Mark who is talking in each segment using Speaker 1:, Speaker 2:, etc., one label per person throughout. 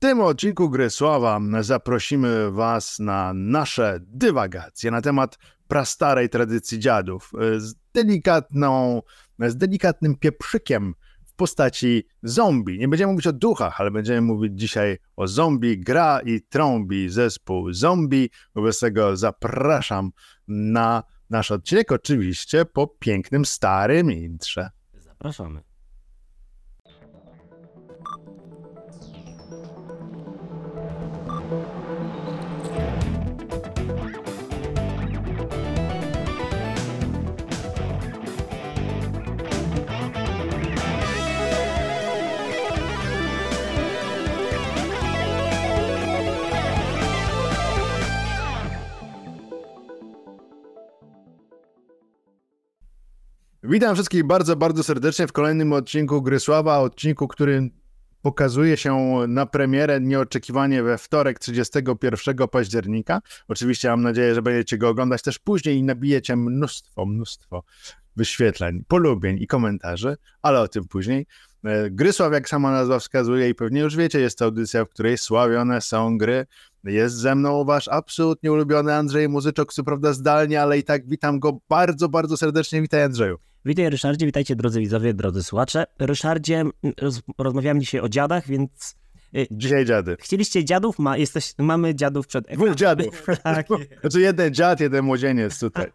Speaker 1: tym odcinku Gry Sława zaprosimy Was na nasze dywagacje na temat prastarej tradycji dziadów y, z delikatną, z delikatnym pieprzykiem w postaci zombie. Nie będziemy mówić o duchach, ale będziemy mówić dzisiaj o zombie, gra i trąbi, zespół zombie. Wobec tego zapraszam na nasz odcinek, oczywiście po pięknym starym intrze. Zapraszamy. Witam wszystkich bardzo, bardzo serdecznie w kolejnym odcinku Grysława, odcinku, który pokazuje się na premierę nieoczekiwanie we wtorek 31 października. Oczywiście mam nadzieję, że będziecie go oglądać też później i nabijecie mnóstwo, mnóstwo wyświetleń, polubień i komentarzy, ale o tym później. E, Grysław, jak sama nazwa wskazuje i pewnie już wiecie, jest to audycja, w której sławione są gry. Jest ze mną wasz absolutnie ulubiony Andrzej Muzyczok, co prawda zdalnie, ale i tak witam go bardzo, bardzo serdecznie. Witaj Andrzeju. Witaj Ryszardzie,
Speaker 2: witajcie drodzy widzowie, drodzy słuchacze. Ryszardzie, roz, rozmawiamy dzisiaj o dziadach, więc... Y,
Speaker 1: dzisiaj dziady. Chcieliście dziadów? Ma, jesteś, mamy dziadów przed... Dwóch dziadów. tak. Znaczy jeden dziad, jeden młodzieniec tutaj.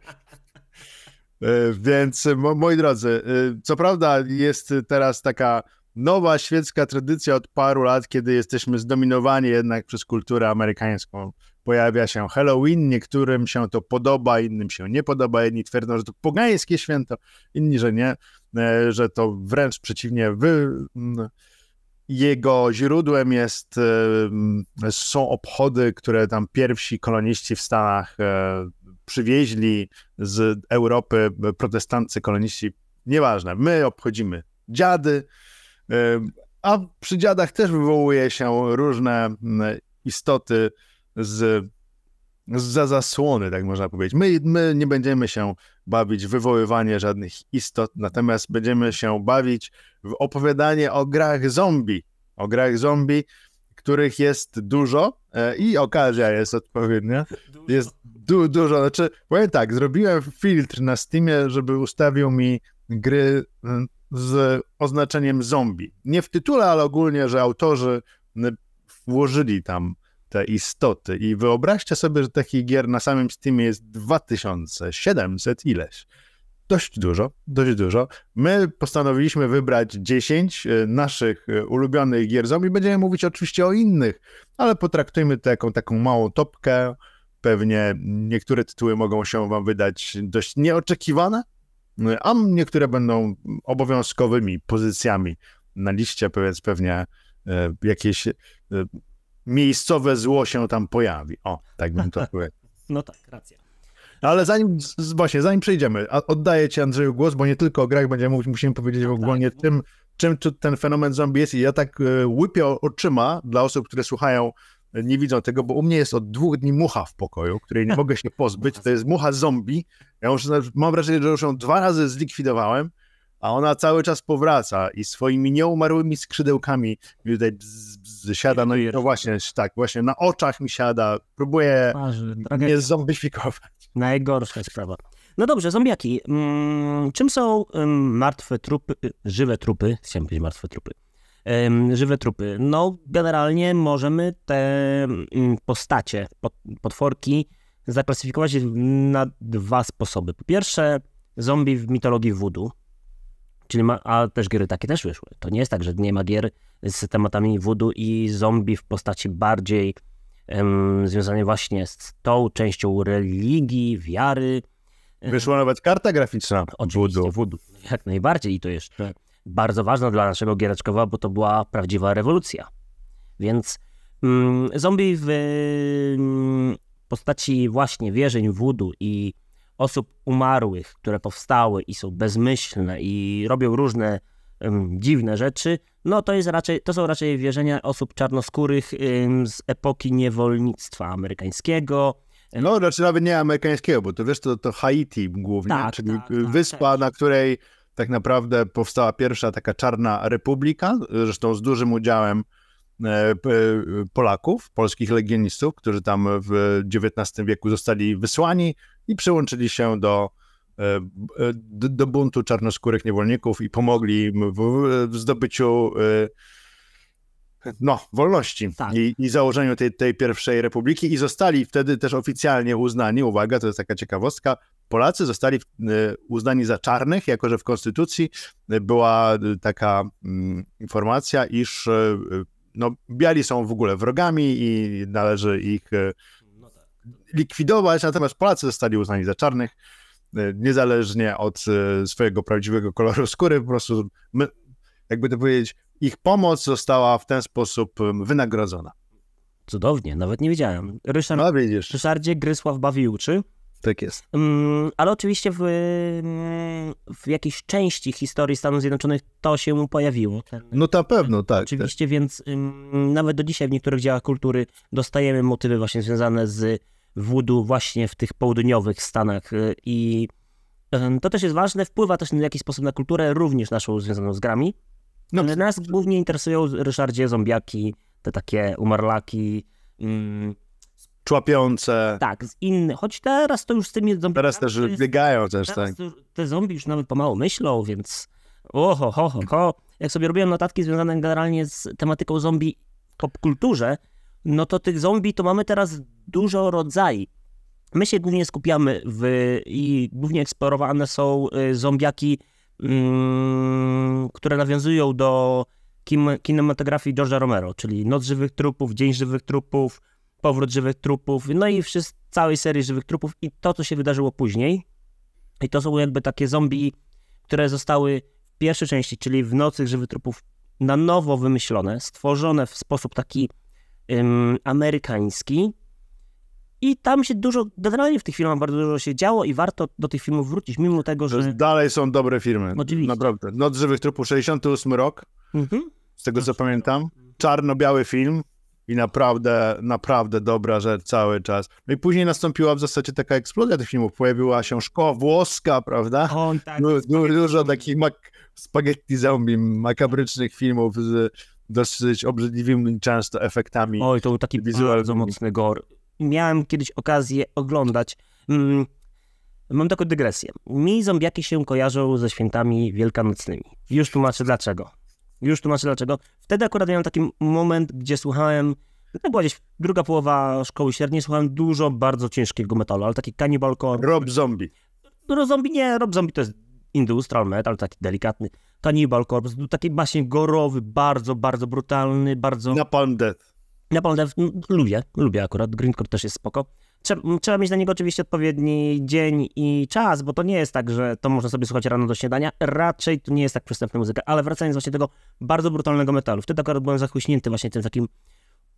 Speaker 1: E, więc e, moi drodzy, e, co prawda jest teraz taka nowa świecka tradycja od paru lat, kiedy jesteśmy zdominowani jednak przez kulturę amerykańską, pojawia się Halloween, niektórym się to podoba, innym się nie podoba, jedni twierdzą, że to pogańskie święto, inni, że nie, e, że to wręcz przeciwnie, wy... jego źródłem jest, e, są obchody, które tam pierwsi koloniści w Stanach e, przywieźli z Europy, protestancy, koloniści, nieważne, my obchodzimy dziady, a przy dziadach też wywołuje się różne istoty, z, za zasłony, tak można powiedzieć. My, my nie będziemy się bawić w wywoływanie żadnych istot, natomiast będziemy się bawić w opowiadanie o grach zombie, o grach zombie, których jest dużo e, i okazja jest odpowiednia. Dużo. Jest du, dużo, znaczy powiem tak, zrobiłem filtr na Steamie, żeby ustawił mi gry z oznaczeniem zombie. Nie w tytule, ale ogólnie, że autorzy włożyli tam te istoty. I wyobraźcie sobie, że takich gier na samym Steamie jest 2700 ileś. Dość dużo, dość dużo. My postanowiliśmy wybrać 10 e, naszych e, ulubionych gier zombie. Będziemy mówić oczywiście o innych, ale potraktujmy to jako taką małą topkę. Pewnie niektóre tytuły mogą się wam wydać dość nieoczekiwane, e, a niektóre będą obowiązkowymi pozycjami na liście, więc pewnie jakieś miejscowe zło się tam pojawi. O, tak bym to powiedział. No tak, racja. Ale zanim, właśnie, zanim przejdziemy, oddaję ci Andrzeju głos, bo nie tylko o grach będziemy mówić, musimy powiedzieć w no ogólnie tak. czym, czym ten fenomen zombie jest i ja tak e, łypię oczyma dla osób, które słuchają e, nie widzą tego, bo u mnie jest od dwóch dni mucha w pokoju, której nie mogę się pozbyć. To jest mucha zombie. Ja już mam wrażenie, że już ją dwa razy zlikwidowałem a ona cały czas powraca i swoimi nieumarłymi skrzydełkami tutaj bzz, bzz, siada, no i no właśnie, tak, właśnie na oczach mi siada, próbuje mnie zombifikować.
Speaker 2: Najgorsza sprawa.
Speaker 1: No dobrze, zombiaki. Mm, czym są mm, martwe
Speaker 2: trupy, żywe trupy, chciałem powiedzieć martwe trupy, żywe trupy? No generalnie możemy te postacie, potworki zaklasyfikować na dwa sposoby. Po pierwsze, zombie w mitologii voodoo, Czyli ma, a też gry takie też wyszły. To nie jest tak, że nie ma gier z tematami wodu i zombie w postaci bardziej um, związanej właśnie z tą częścią religii, wiary. Wyszła nawet karta graficzna Oczywiście. wodu. Jak najbardziej i to jest tak. bardzo ważne dla naszego giereczkowa, bo to była prawdziwa rewolucja. Więc mm, zombie w mm, postaci właśnie wierzeń wodu i osób umarłych, które powstały i są bezmyślne i robią różne um, dziwne rzeczy, no to, jest raczej, to są raczej wierzenia osób
Speaker 1: czarnoskórych um, z epoki niewolnictwa amerykańskiego, no, znaczy nawet nie amerykańskiego, bo to wiesz, to, to Haiti głównie, tak, czyli tak, tak wyspa, tak. na której tak naprawdę powstała pierwsza taka czarna republika, zresztą z dużym udziałem e, e, Polaków, polskich legionistów, którzy tam w XIX wieku zostali wysłani, i przyłączyli się do, e, e, do buntu czarnoskórych niewolników i pomogli w zdobyciu e, no, wolności tak. I, i, założeniu tej, tej pierwszej republiki i zostali wtedy też oficjalnie uznani, uwaga, to jest taka ciekawostka, Polacy zostali uznani za czarnych, jako że w konstytucji była taka informacja, mm, iż no, biali są w ogóle wrogami i należy ich likwidować, natomiast Polacy zostali uznani za czarnych, e, niezależnie od e, swojego prawdziwego koloru skóry, po prostu, my, jakby to powiedzieć, ich pomoc została w ten sposób wynagrodzona. Cudownie, nawet nie wiedziałem. Ryszard, no, widzisz. Ryszardzie Grysław Bawiuczy.
Speaker 2: Tak jest. Mm, ale oczywiście w, w jakiejś części historii Stanów Zjednoczonych to się mu pojawiło. no na pewno, tak. tak. Oczywiście, tak. więc mm, nawet do dzisiaj w niektórych działach kultury dostajemy motywy właśnie związane z wudu właśnie w tych południowych Stanach y, i to też jest ważne, wpływa też w jakiś sposób na kulturę, również naszą związaną z grami. No, ale nas głównie interesują, Ryszardzie, zombiaki, te takie umarlaki. Mm, człapiące. Tak, z innych. Choć teraz to już z tymi zombie. Teraz też jest, biegają też, tak. Te zombie już nawet pomału myślą, więc oho, ho, ho, ho. Jak sobie robiłem notatki związane generalnie z tematyką zombie w popkulturze, no to tych zombie to mamy teraz dużo rodzajów. My się głównie skupiamy w, i głównie eksplorowane są y, zombiaki, mm, które nawiązują do kim, kinematografii George'a Romero, czyli Noc Żywych Trupów, Dzień Żywych Trupów, Powrót Żywych Trupów, no i wszyscy, całej serii Żywych Trupów i to, co się wydarzyło później. I to są jakby takie zombie, które zostały w pierwszej części, czyli w Nocy Żywych Trupów, na nowo wymyślone, stworzone w sposób taki ym, amerykański. I tam się dużo, generalnie w tych
Speaker 1: filmach bardzo dużo się działo i warto do tych filmów wrócić, mimo tego, że... Dalej są dobre filmy. Oczywiście. Naprawdę. Noc żywych trupów, 68 rok, mhm. z tego co pamiętam. Czarno-biały film i naprawdę, naprawdę dobra rzecz cały czas. No i później nastąpiła w zasadzie taka eksplozja tych filmów. Pojawiła się Szkoła Włoska, prawda? O, tak. Du- du- dużo takich mak- spaghetti zombie, makabrycznych filmów z dosyć obrzydliwymi często efektami. Oj, to był taki bardzo mocny gore. Miałem kiedyś okazję oglądać...
Speaker 2: Mm, Mam taką dygresję. Mi zombiaki się kojarzą ze świętami wielkanocnymi. Już tłumaczę dlaczego. Już tłumaczę dlaczego. Wtedy akurat miałem taki moment, gdzie słuchałem, to była gdzieś druga połowa szkoły średniej, słuchałem dużo bardzo ciężkiego metalu, ale taki cannibal core Rob Zombie. No, Rob Zombie nie, Rob Zombie to jest industrial metal, taki delikatny. Cannibal Corpse, był no, taki właśnie gorowy, bardzo, bardzo brutalny, bardzo... Napalm Death. Napalm Death no, lubię, lubię akurat, Greencore też jest spoko. Trzeba, mieć na niego oczywiście odpowiedni dzień i czas, bo to nie jest tak, że to można sobie słuchać rano do śniadania. Raczej to nie jest tak przystępna muzyka, ale wracając właśnie do tego bardzo brutalnego metalu. Wtedy akurat byłem zachłyśnięty właśnie tym takim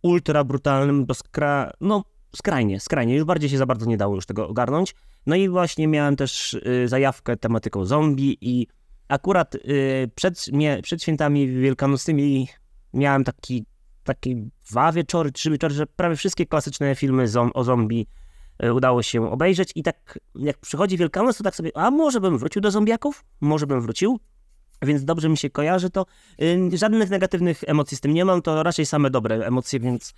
Speaker 2: ultra brutalnym, do skra... no skrajnie, skrajnie. Już bardziej się za bardzo nie dało już tego ogarnąć. No i właśnie miałem też y, zajawkę tematyką zombie i akurat y, przed, nie, przed świętami wielkanocnymi miałem taki, taki dwa wieczory, trzy wieczory, że prawie wszystkie klasyczne filmy o zombie y, udało się obejrzeć i tak jak przychodzi Wielkanoc, to tak sobie, a może bym wrócił do zombiaków? Może bym wrócił? Więc dobrze mi się kojarzy to. Y, żadnych negatywnych emocji z tym nie mam, to raczej same dobre emocje, więc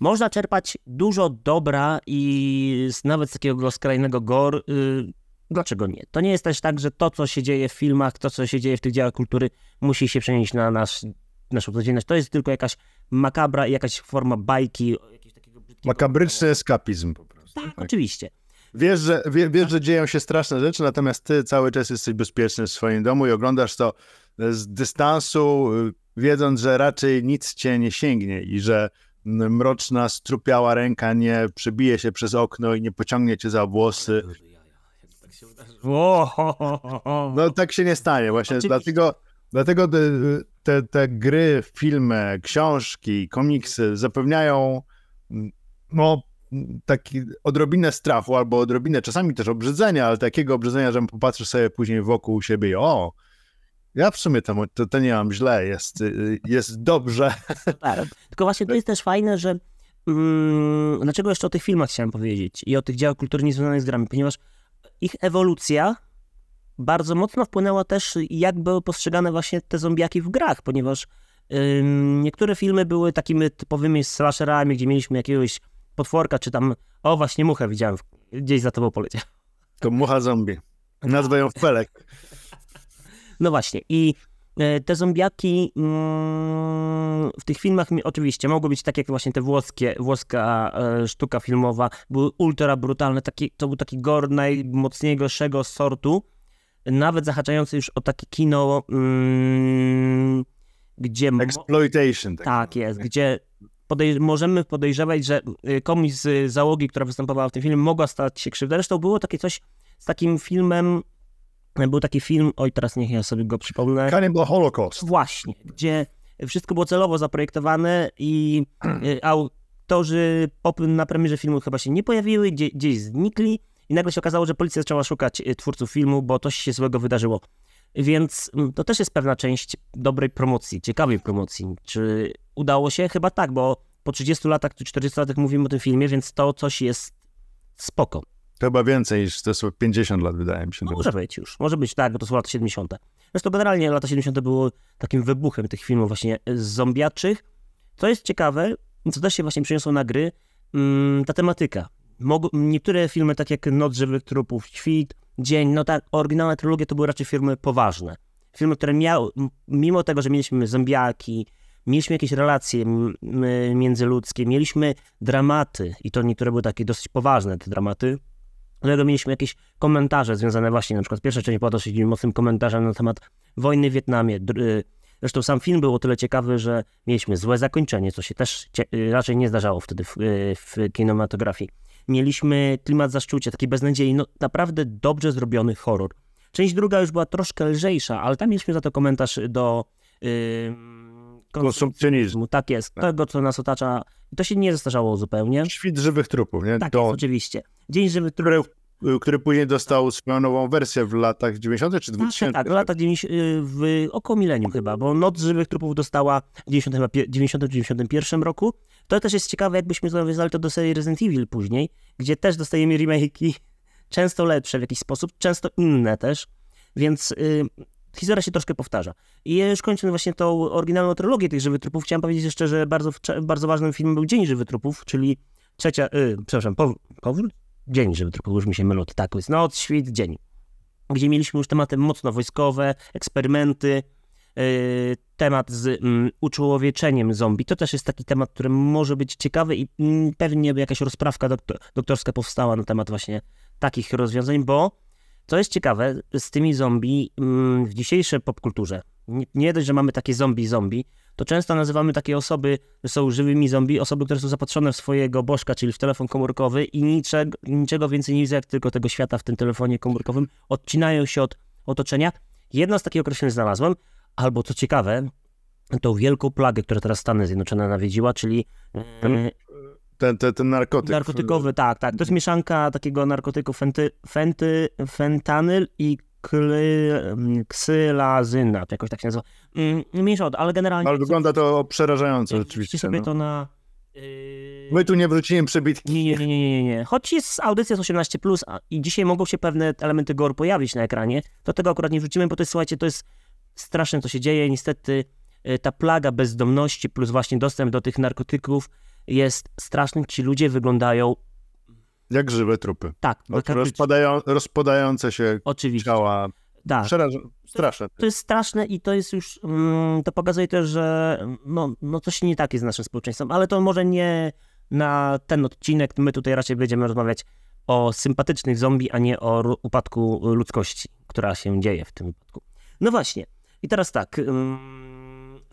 Speaker 2: można czerpać dużo dobra i z, nawet z takiego skrajnego gore. Y, dlaczego nie? To nie jest też tak, że to, co się dzieje w filmach, to, co się dzieje w tych działach kultury, musi się przenieść na nasz, naszą codzienność. To jest tylko jakaś
Speaker 1: makabra i jakaś forma bajki. Makabryczny eskapizm po prostu. Tak, tak. oczywiście. Wiesz że, wie, wiesz, tak. że dzieją się straszne rzeczy, natomiast ty cały czas jesteś bezpieczny w swoim domu i oglądasz to z dystansu, wiedząc, że raczej nic cię nie sięgnie i że mroczna, strupiała ręka nie przebije się przez okno i nie pociągnie cię za włosy tak, tak, tak się wydarzyło. No tak się nie stanie właśnie, Oczywiście. dlatego, dlatego te, te, te, gry, filmy, książki, komiksy zapewniają mm, no taki odrobinę strachu albo odrobinę czasami też obrzydzenia, ale takiego obrzydzenia, że popatrzysz sobie później wokół siebie i o, ja w sumie to, to, to nie mam źle, jest, jest dobrze.
Speaker 2: Tak, tylko właśnie to jest też fajne, że Hmm, dlaczego jeszcze o tych filmach chciałem powiedzieć i o tych działach kultury niezwiązanych z grami? Ponieważ ich ewolucja bardzo mocno wpłynęła też, jak były postrzegane właśnie te zombiaki w grach, ponieważ ym, niektóre filmy były takimi typowymi slasherami, gdzie mieliśmy jakiegoś potworka, czy tam, o właśnie muchę widziałem, gdzieś za tobą poleciał. To mucha zombie. Nazwę ją w pelek. No właśnie i E, te zombiaki mm, w tych filmach oczywiście mogły być tak jak właśnie te włoskie, włoska e, sztuka filmowa, były ultra brutalne, taki, to był taki gore najmocniejszego sortu, nawet zahaczający już o takie kino, mm, gdzie... Exploitation. Tak, tak jest, gdzie podej możemy podejrzewać, że e, komuś z załogi, która występowała w tym filmie, mogła stać się krzywda. Zresztą było takie coś z takim filmem był taki film, oj teraz niech ja
Speaker 1: sobie go przypomnę. Cannibal Holocaust.
Speaker 2: Właśnie, gdzie wszystko było celowo zaprojektowane i y, autorzy na premierze filmu chyba się nie pojawiły, gdzie, gdzieś znikli i nagle się okazało, że policja zaczęła szukać y, twórców filmu, bo coś się złego wydarzyło. Więc mm, to też jest pewna część dobrej promocji, ciekawej promocji. Czy udało się? Chyba tak, bo po 30 latach czy 40 latach mówimy o tym filmie, więc to coś jest spoko.
Speaker 1: Chyba więcej niż to są 50 lat, wydaje mi się. No, może być już,
Speaker 2: może być tak, bo to są lata 70. Zresztą generalnie lata 70. było takim wybuchem tych filmów właśnie e, zombiaczych. Co jest ciekawe, co też się właśnie przyniosło na gry, mm, ta tematyka. niektóre filmy, tak jak Noc żywych trupów, Świt, Dzień, no tak, oryginalne trylogie to były raczej filmy poważne. Filmy, które miały, mimo tego, że mieliśmy zombiaki, mieliśmy jakieś relacje międzyludzkie, mieliśmy dramaty i to niektóre były takie dosyć poważne te dramaty, Dlatego no mieliśmy jakieś komentarze związane właśnie, na przykład pierwsza część była dosyć mocnym komentarzem na temat wojny w Wietnamie. Y, zresztą sam film był o tyle ciekawy, że mieliśmy złe zakończenie, co się też y, raczej nie zdarzało wtedy w, y, w kinematografii. Mieliśmy klimat zaszczucia, taki beznadziei, no naprawdę dobrze zrobiony horror. Część druga już była troszkę lżejsza, ale tam mieliśmy za to komentarz do... Yy konsumpcjonizmu. Tak jest, tak. tego, co nas otacza. to się nie zestarzało zupełnie. Świt żywych trupów, nie? Tak, to... jest, oczywiście. Dzień żywych
Speaker 1: trupów. Który, który później dostał swoją nową wersję w latach 90. czy 2000. Tak,
Speaker 2: tak, tak, w latach 90, y, w około milenium chyba, bo Noc Żywych Trupów dostała w 90-91 roku. To też jest ciekawe, jakbyśmy nawiązali to do serii Resident Evil później, gdzie też dostajemy remake'i często lepsze w jakiś sposób, często inne też. Więc y, historia się troszkę powtarza. I już kończąc właśnie tą oryginalną trylogię tych Żywych Trupów, chciałem powiedzieć jeszcze, że bardzo, bardzo ważnym filmem był Dzień Żywych Trupów, czyli trzecia, yy, przepraszam, pow, powrót? Dzień Żywych Trupów, już mi się mylą, tak, jest noc, świt, dzień. Gdzie mieliśmy już tematy mocno wojskowe, eksperymenty, y, temat z yy, uczłowieczeniem zombie. To też jest taki temat, który może być ciekawy i pewnie jakaś rozprawka doktor, doktorska powstała na temat właśnie takich rozwiązań, bo co jest ciekawe, z tymi zombie mm, w dzisiejszej popkulturze, nie dość, że mamy takie zombie zombie, to często nazywamy takie osoby, że są żywymi zombie, osoby, które są zapatrzone w swojego bożka, czyli w telefon komórkowy i niczego, niczego więcej nie widzą, jak tylko tego świata w tym telefonie komórkowym, odcinają się od otoczenia. Jedno z takich określeń znalazłem, albo co ciekawe, tą wielką plagę, która teraz Stany Zjednoczone nawiedziła, czyli mm, ten, ten, ten narkotyk. Narkotykowy, tak, tak. To jest mhm. mieszanka takiego narkotyku fenty, fenty, fentanyl i kly, mm,
Speaker 1: ksylazyna, to jakoś tak się nazywa.
Speaker 2: Mm, no mniejsza od, ale generalnie...
Speaker 1: Ale wygląda to przerażająco rzeczywiście. sobie no. to na... My tu nie wróciłem przebitki. Nie, nie, nie, nie, nie.
Speaker 2: Choć jest audycja z 18, i dzisiaj mogą się pewne elementy gore pojawić na ekranie, to tego akurat nie wrzucimy, bo to jest, słuchajcie, to jest straszne, co się dzieje. Niestety y, ta plaga bezdomności, plus właśnie dostęp do tych narkotyków, jest straszny. Ci ludzie wyglądają. Jak żywe trupy.
Speaker 1: Tak. tak rozpadają, rozpadające się Oczywiście. ciała. Tak. Przeraż... Straszne. To,
Speaker 2: to jest straszne i to jest już, mm, to pokazuje też, że no, no coś nie tak jest z naszym społeczeństwem, ale to może nie na ten odcinek, my tutaj raczej będziemy rozmawiać o sympatycznych zombie, a nie o upadku ludzkości, która się dzieje w tym wypadku. No
Speaker 1: właśnie. I teraz tak. Mm,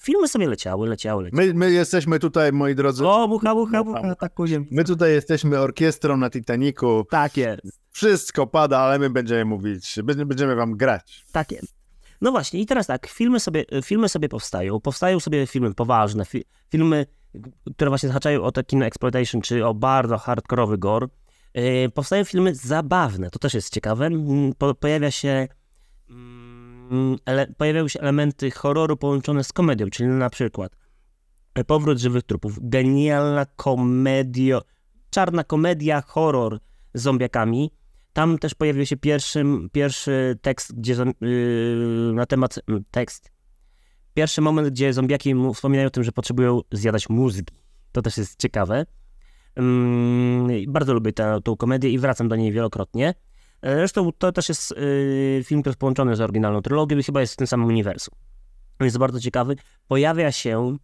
Speaker 1: filmy sobie leciały, leciały, leciały. My, my jesteśmy tutaj, moi drodzy... O, bucha, bucha, bucha, tak później. My tutaj jesteśmy orkiestrą na Titanicu. Tak jest. Wszystko pada, ale my będziemy mówić, będziemy wam grać. Tak jest. No właśnie,
Speaker 2: i teraz tak, filmy sobie, filmy sobie powstają, powstają sobie filmy poważne, fi filmy, które właśnie zahaczają o te kino exploitation, czy o bardzo hardkorowy gore. Yy, powstają filmy zabawne, to też jest ciekawe. Mm, po pojawia się Mm, ele, pojawiały się elementy horroru połączone z komedią, czyli na przykład e, Powrót żywych trupów, genialna komedia, czarna komedia, horror z zombiakami. Tam też pojawił się pierwszy, pierwszy tekst, gdzie yy, na temat yy, tekst. Pierwszy moment, gdzie zombiaki wspominają o tym, że potrzebują zjadać mózgi. To też jest ciekawe. Yy, bardzo lubię tę komedię i wracam do niej wielokrotnie. E, zresztą to też jest e, film, który jest połączony z oryginalną trylogią i chyba jest w tym samym uniwersum. Jest bardzo ciekawy. Pojawia się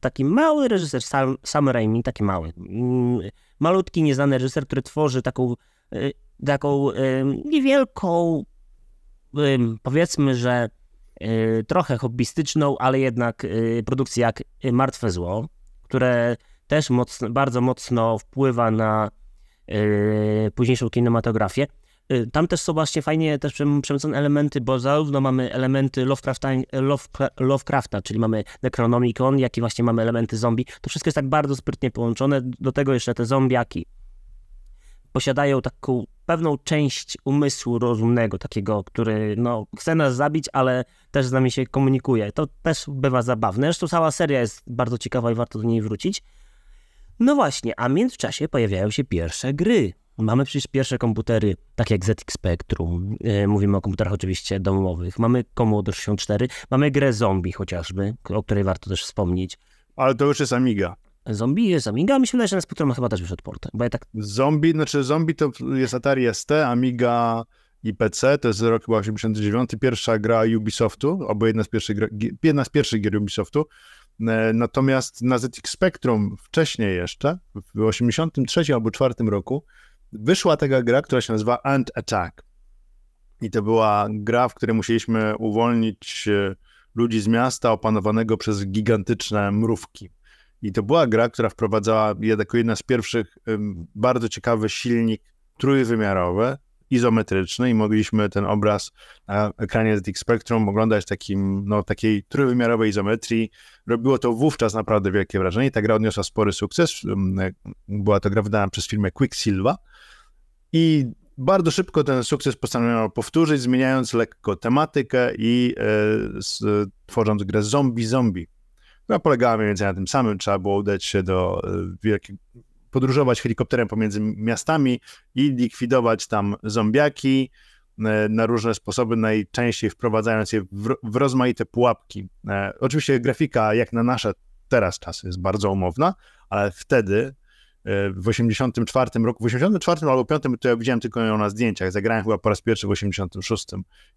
Speaker 2: taki mały reżyser, Sam, Sam Raimi, taki mały, mm, malutki, nieznany reżyser, który tworzy taką, e, taką niewielką, powiedzmy, że trochę hobbystyczną, ale jednak produkcję jak Martwe Zło, które też mocno, bardzo mocno wpływa na późniejszą kinematografię. Y, tam też są właśnie fajnie też przemycone elementy, bo zarówno mamy elementy Lovecrafta, Lovecrafta czyli mamy Necronomicon, jak i właśnie mamy elementy zombie. To wszystko jest tak bardzo sprytnie połączone. Do tego jeszcze te zombiaki posiadają taką pewną część umysłu rozumnego, takiego, który no, chce nas zabić, ale też z nami się komunikuje. To też bywa zabawne. Zresztą cała seria jest bardzo ciekawa i warto do niej wrócić. No właśnie, a w międzyczasie pojawiają się pierwsze gry. Mamy przecież pierwsze komputery, takie jak ZX Spectrum, mówimy o komputerach oczywiście domowych, mamy Commodore 64, mamy grę zombie chociażby, o której warto też wspomnieć.
Speaker 1: Ale to już jest Amiga. Zombie jest Amiga, a mi że na Spectrum chyba też wyszedł port. Bo ja tak... Zombie, znaczy zombie to jest Atari ST, Amiga i PC, to jest rok 89, pierwsza gra Ubisoftu, albo jedna z pierwszych, jedna z pierwszych gier Ubisoftu. E, natomiast na ZX Spectrum wcześniej jeszcze, w 83 albo 4 roku, wyszła taka gra, która się nazywa Ant Attack. I to była gra, w której musieliśmy uwolnić e, ludzi z miasta opanowanego przez gigantyczne mrówki. I to była gra, która wprowadzała jako jedna z pierwszych bardzo ciekawy silnik trójwymiarowy, izometryczny i mogliśmy ten obraz na ekranie ZX Spectrum oglądać takim, no, takiej trójwymiarowej izometrii. Robiło to wówczas naprawdę wielkie wrażenie. Ta gra odniosła spory sukces. Mm, e, była to gra wydana przez firmę Quicksilver i bardzo szybko ten sukces postanowiono powtórzyć, zmieniając lekko tematykę i e, z, tworząc grę Zombie Zombie która polegała mniej więcej na tym samym. Trzeba było udać się do e, wielkiej, podróżować helikopterem pomiędzy miastami i likwidować tam zombiaki e, na różne sposoby, najczęściej wprowadzając je w, rozmaite pułapki. E, oczywiście grafika, jak na nasze teraz czasy, jest bardzo umowna, ale wtedy e, w 84 roku, w 84 albo 5, to ja widziałem tylko ją na zdjęciach, zagrałem chyba po raz pierwszy w 86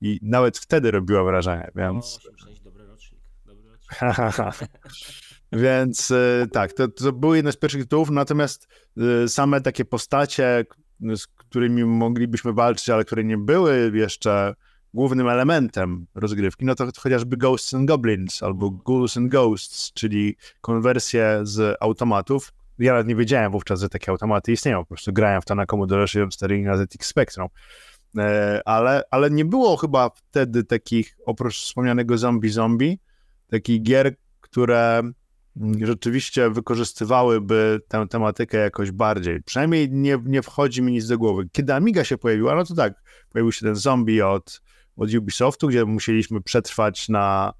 Speaker 1: i nawet wtedy robiła wrażenie, więc... O, dobry rocznik,
Speaker 2: dobry rocznik.
Speaker 1: Więc e, tak, to, to jedne z pierwszych tytułów, natomiast e, same takie postacie, z którymi moglibyśmy walczyć, ale które nie były jeszcze głównym elementem rozgrywki, no to chociażby Ghosts and Goblins albo Ghouls and Ghosts, czyli konwersje z automatów. Ja nawet nie wiedziałem wówczas, że takie automaty istnieją, po prostu grałem w to na Commodore 64 i na ZX Spectrum. E, ale, ale nie było chyba wtedy takich, oprócz wspomnianego Zombie Zombie, takich gier, które rzeczywiście wykorzystywałyby tę tematykę jakoś bardziej. Przynajmniej nie, nie wchodzi mi nic do głowy. Kiedy Amiga się pojawiła, no to tak, pojawił się ten zombie od, od Ubisoftu, gdzie musieliśmy przetrwać na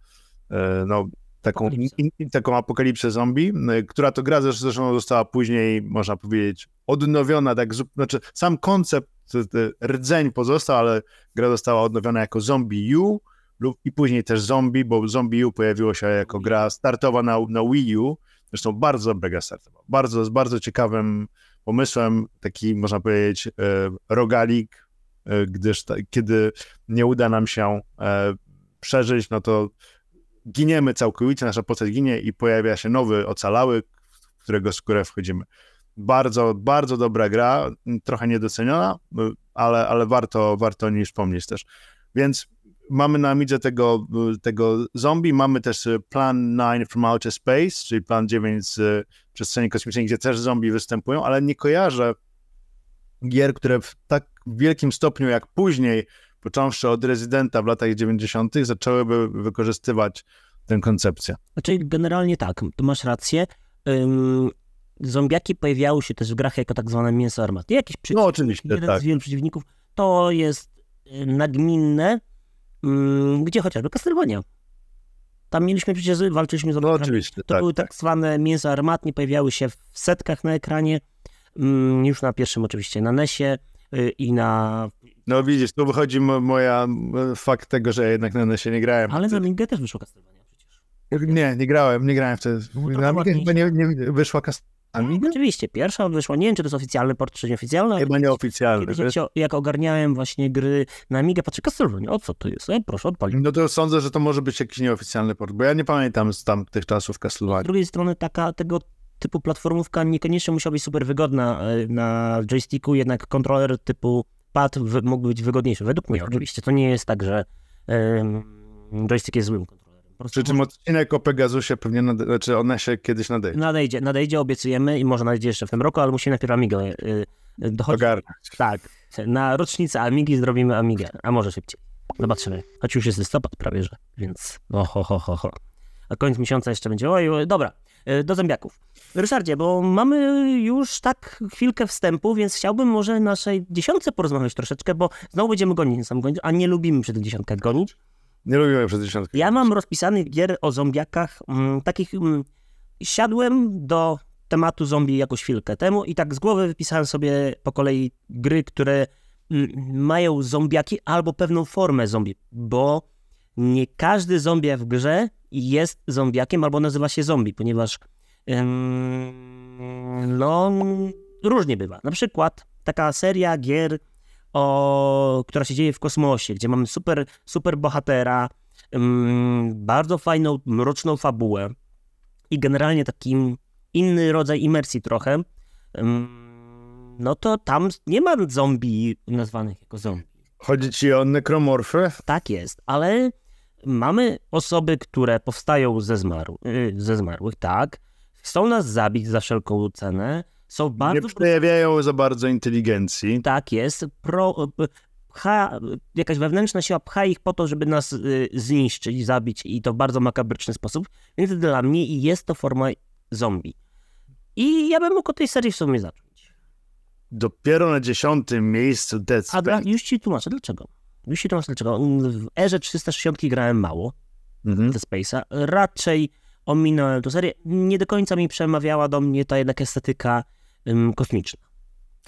Speaker 1: e, no, taką, in, taką apokalipsę zombie, e, która to gra zresztą została później, można powiedzieć, odnowiona, tak, znaczy sam koncept e, rdzeń pozostał, ale gra została odnowiona jako Zombie U, lub i później też Zombie, bo Zombie U pojawiło się jako gra startowa na, na Wii U. Zresztą bardzo dobra gra startowa. Bardzo, z bardzo ciekawym pomysłem, taki można powiedzieć e, rogalik, e, gdyż ta, kiedy nie uda nam się e, przeżyć, no to giniemy całkowicie, nasza postać ginie i pojawia się nowy ocalały, w którego skórę wchodzimy. Bardzo, bardzo dobra gra, trochę niedoceniona, ale, ale warto, warto o niej wspomnieć też. Więc mamy na Amidze tego, y, tego zombie, mamy też y, Plan 9 from Outer Space, czyli Plan 9 z y, przestrzeni kosmicznej, gdzie też zombie występują, ale nie kojarzę gier, które w tak wielkim stopniu jak później, począwszy od Residenta w latach 90., zaczęłyby wykorzystywać tę koncepcję.
Speaker 2: Znaczy, generalnie tak, tu masz rację. Ym, zombiaki pojawiały się też w grach jako tak zwane mięso armaty. Jakiś przeciwnik, no, oczywiście, jeden tak. z wielu przeciwników. To jest nagminne, Mm, gdzie chociażby Castlevania. Tam mieliśmy przecież, walczyliśmy z obcokrami. No oczywiście, To tak, były tak. tak zwane mięso armatnie, pojawiały się w setkach na ekranie, mm, już na pierwszym oczywiście, na NESie y, i
Speaker 1: na... No widzisz, tu wychodzi moja, fakt tego, że jednak na NESie nie grałem. Ale na Mingę też wyszło Castlevania przecież. Nie, nie grałem, nie grałem wtedy. No, na Mingę nie, nie wyszła
Speaker 2: Castlevania Amigę? Oczywiście, pierwsza wyszła, nie wiem czy to jest oficjalny port, czy nieoficjalny. Chyba nieoficjalny. Kiedyś, jak, jak ogarniałem właśnie gry na Amiga, patrzę, Castlevania, o co to jest? E, proszę, odpalić. No to sądzę, że to może
Speaker 1: być jakiś nieoficjalny port, bo ja nie pamiętam z tamtych czasów Castlevania. Z
Speaker 2: drugiej strony taka tego typu platformówka niekoniecznie musiała być super wygodna e, na joysticku, jednak kontroler typu pad mógł być wygodniejszy. Według mnie oczywiście, to nie jest tak, że um, joystick jest złym kontrolerem.
Speaker 1: Przy czym odcinek o Pegasusie pewnie, nade... znaczy o się kiedyś nadejdzie. Nadejdzie, nadejdzie,
Speaker 2: obiecujemy i może nadejdzie jeszcze w tym roku, ale musi najpierw Amigę yy, dochodzić. Ogarnąć. Tak, na rocznicę Amigi zrobimy Amigę, a może szybciej. Zobaczymy. Choć już jest listopad prawie, że, więc Oho, ho, ho, ho, ho. A koniec miesiąca jeszcze będzie, oj, dobra, y, do zębiaków. Ryszardzie, bo mamy już tak chwilkę wstępu, więc chciałbym może naszej dziesiątce porozmawiać troszeczkę, bo znowu będziemy gonić, sam gonić, a nie lubimy przy tych dziesiątkach gonić. Nie lubiłem przez dziesiątkę. Ja mam rozpisanych gier o zombiakach, m, mm, takich... M, mm, siadłem do tematu zombie jakąś chwilkę temu i tak z głowy wypisałem sobie po kolei gry, które m, mm, mają zombiaki albo pewną formę zombie, bo nie każdy zombie w grze jest zombiakiem albo nazywa się zombie, ponieważ ym, no różnie bywa. Na przykład taka seria gier o, która się dzieje w kosmosie, gdzie mamy super, super bohatera, mm, bardzo fajną, mroczną fabułę i generalnie taki inny rodzaj imersji trochę, mm, no to tam nie ma zombie nazwanych jako zombie. Chodzi ci o nekromorfy? Tak jest, ale mamy osoby, które powstają ze, zmarł, y, ze zmarłych, tak, chcą nas zabić za wszelką cenę, są bardzo. Nie przejawiają za bardzo inteligencji. Tak jest. Pro, pcha, jakaś wewnętrzna siła pcha ich po to, żeby nas y, zniszczyć, zabić i to w bardzo makabryczny sposób. Więc dla mnie jest to forma zombie. I ja bym mógł tej serii w sumie zacząć. Dopiero na dziesiątym miejscu Dead Space. A dla, już ci tłumaczę dlaczego. Już ci tłumaczę dlaczego. W erze 360 grałem mało mhm. Dead Space'a. Raczej ominąłem tę serię. Nie do końca mi przemawiała do mnie ta jednak estetyka kosmiczna.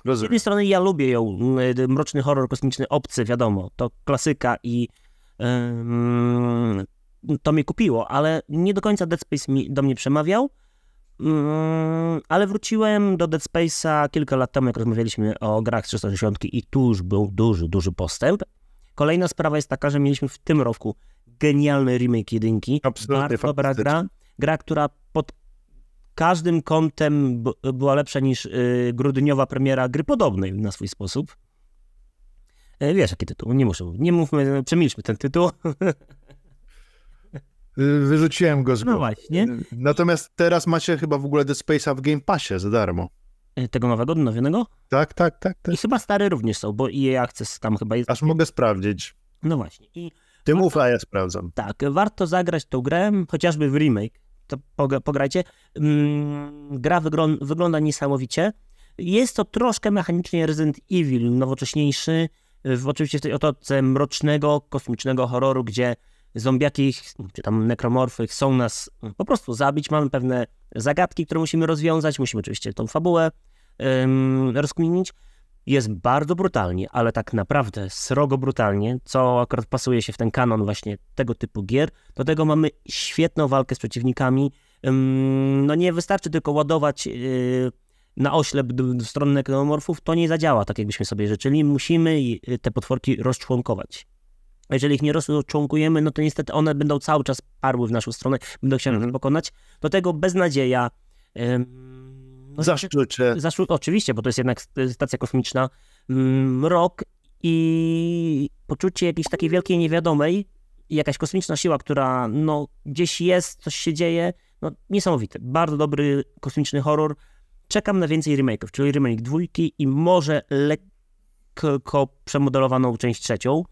Speaker 2: Rozumiem. Z jednej strony ja lubię ją, y, y, mroczny horror kosmiczny, obcy, wiadomo, to klasyka i yy, to mnie kupiło, ale nie do końca Dead Space mi, do mnie przemawiał, yy, ale wróciłem do Dead Space'a kilka lat temu, jak rozmawialiśmy o grach 360 i tu już był duży, duży postęp. Kolejna sprawa jest taka, że mieliśmy w tym roku genialny remake jedynki, Absolutnie bardzo dobra gra, gra, która każdym kątem była lepsza niż y, grudniowa premiera gry podobnej na swój sposób. E, wiesz, jaki tytuł? Nie muszę. Nie mówmy, przemilczmy ten tytuł.
Speaker 1: Y, wyrzuciłem go z gry. No właśnie. Y, natomiast teraz macie chyba w ogóle The Space w Game Passie za darmo. E, tego nowego, odnowionego? Tak, tak, tak, tak. I chyba stary również są, bo i
Speaker 2: EA akces tam chyba jest. Aż mogę sprawdzić. No właśnie. I Ty warto... mów, a ja sprawdzam. Tak, warto zagrać tą grę, chociażby w remake, to pograjcie. Mm, gra wygląda niesamowicie. Jest to troszkę mechanicznie Resident Evil, nowocześniejszy, w, oczywiście w tej otoczce mrocznego, kosmicznego horroru, gdzie zombiaki, czy tam nekromorfy chcą nas mm, po prostu zabić. Mamy pewne zagadki, które musimy rozwiązać, musimy oczywiście tą fabułę ym, rozkminić jest bardzo brutalnie, ale tak naprawdę srogo brutalnie, co akurat pasuje się w ten kanon właśnie tego typu gier. Do tego mamy świetną walkę z przeciwnikami. No nie wystarczy tylko ładować yy, na oślep w stronę nekronomorfów, to nie zadziała tak, jakbyśmy sobie życzyli. Musimy y, te potworki rozczłonkować. Jeżeli ich nie rozczłonkujemy, no to niestety one będą cały czas parły w naszą stronę, będą chciały nas mhm. pokonać. Do tego beznadzieja, no zaszczycze. Zaszczyt, oczywiście, bo to jest jednak stacja kosmiczna. Mrok mm, i poczucie jakiejś takiej wielkiej niewiadomej, jakaś kosmiczna siła, która no, gdzieś jest, coś się dzieje. No, niesamowite. Bardzo dobry kosmiczny horror. Czekam na więcej remake'ów, czyli remake dwójki i może lekko przemodelowaną część trzecią.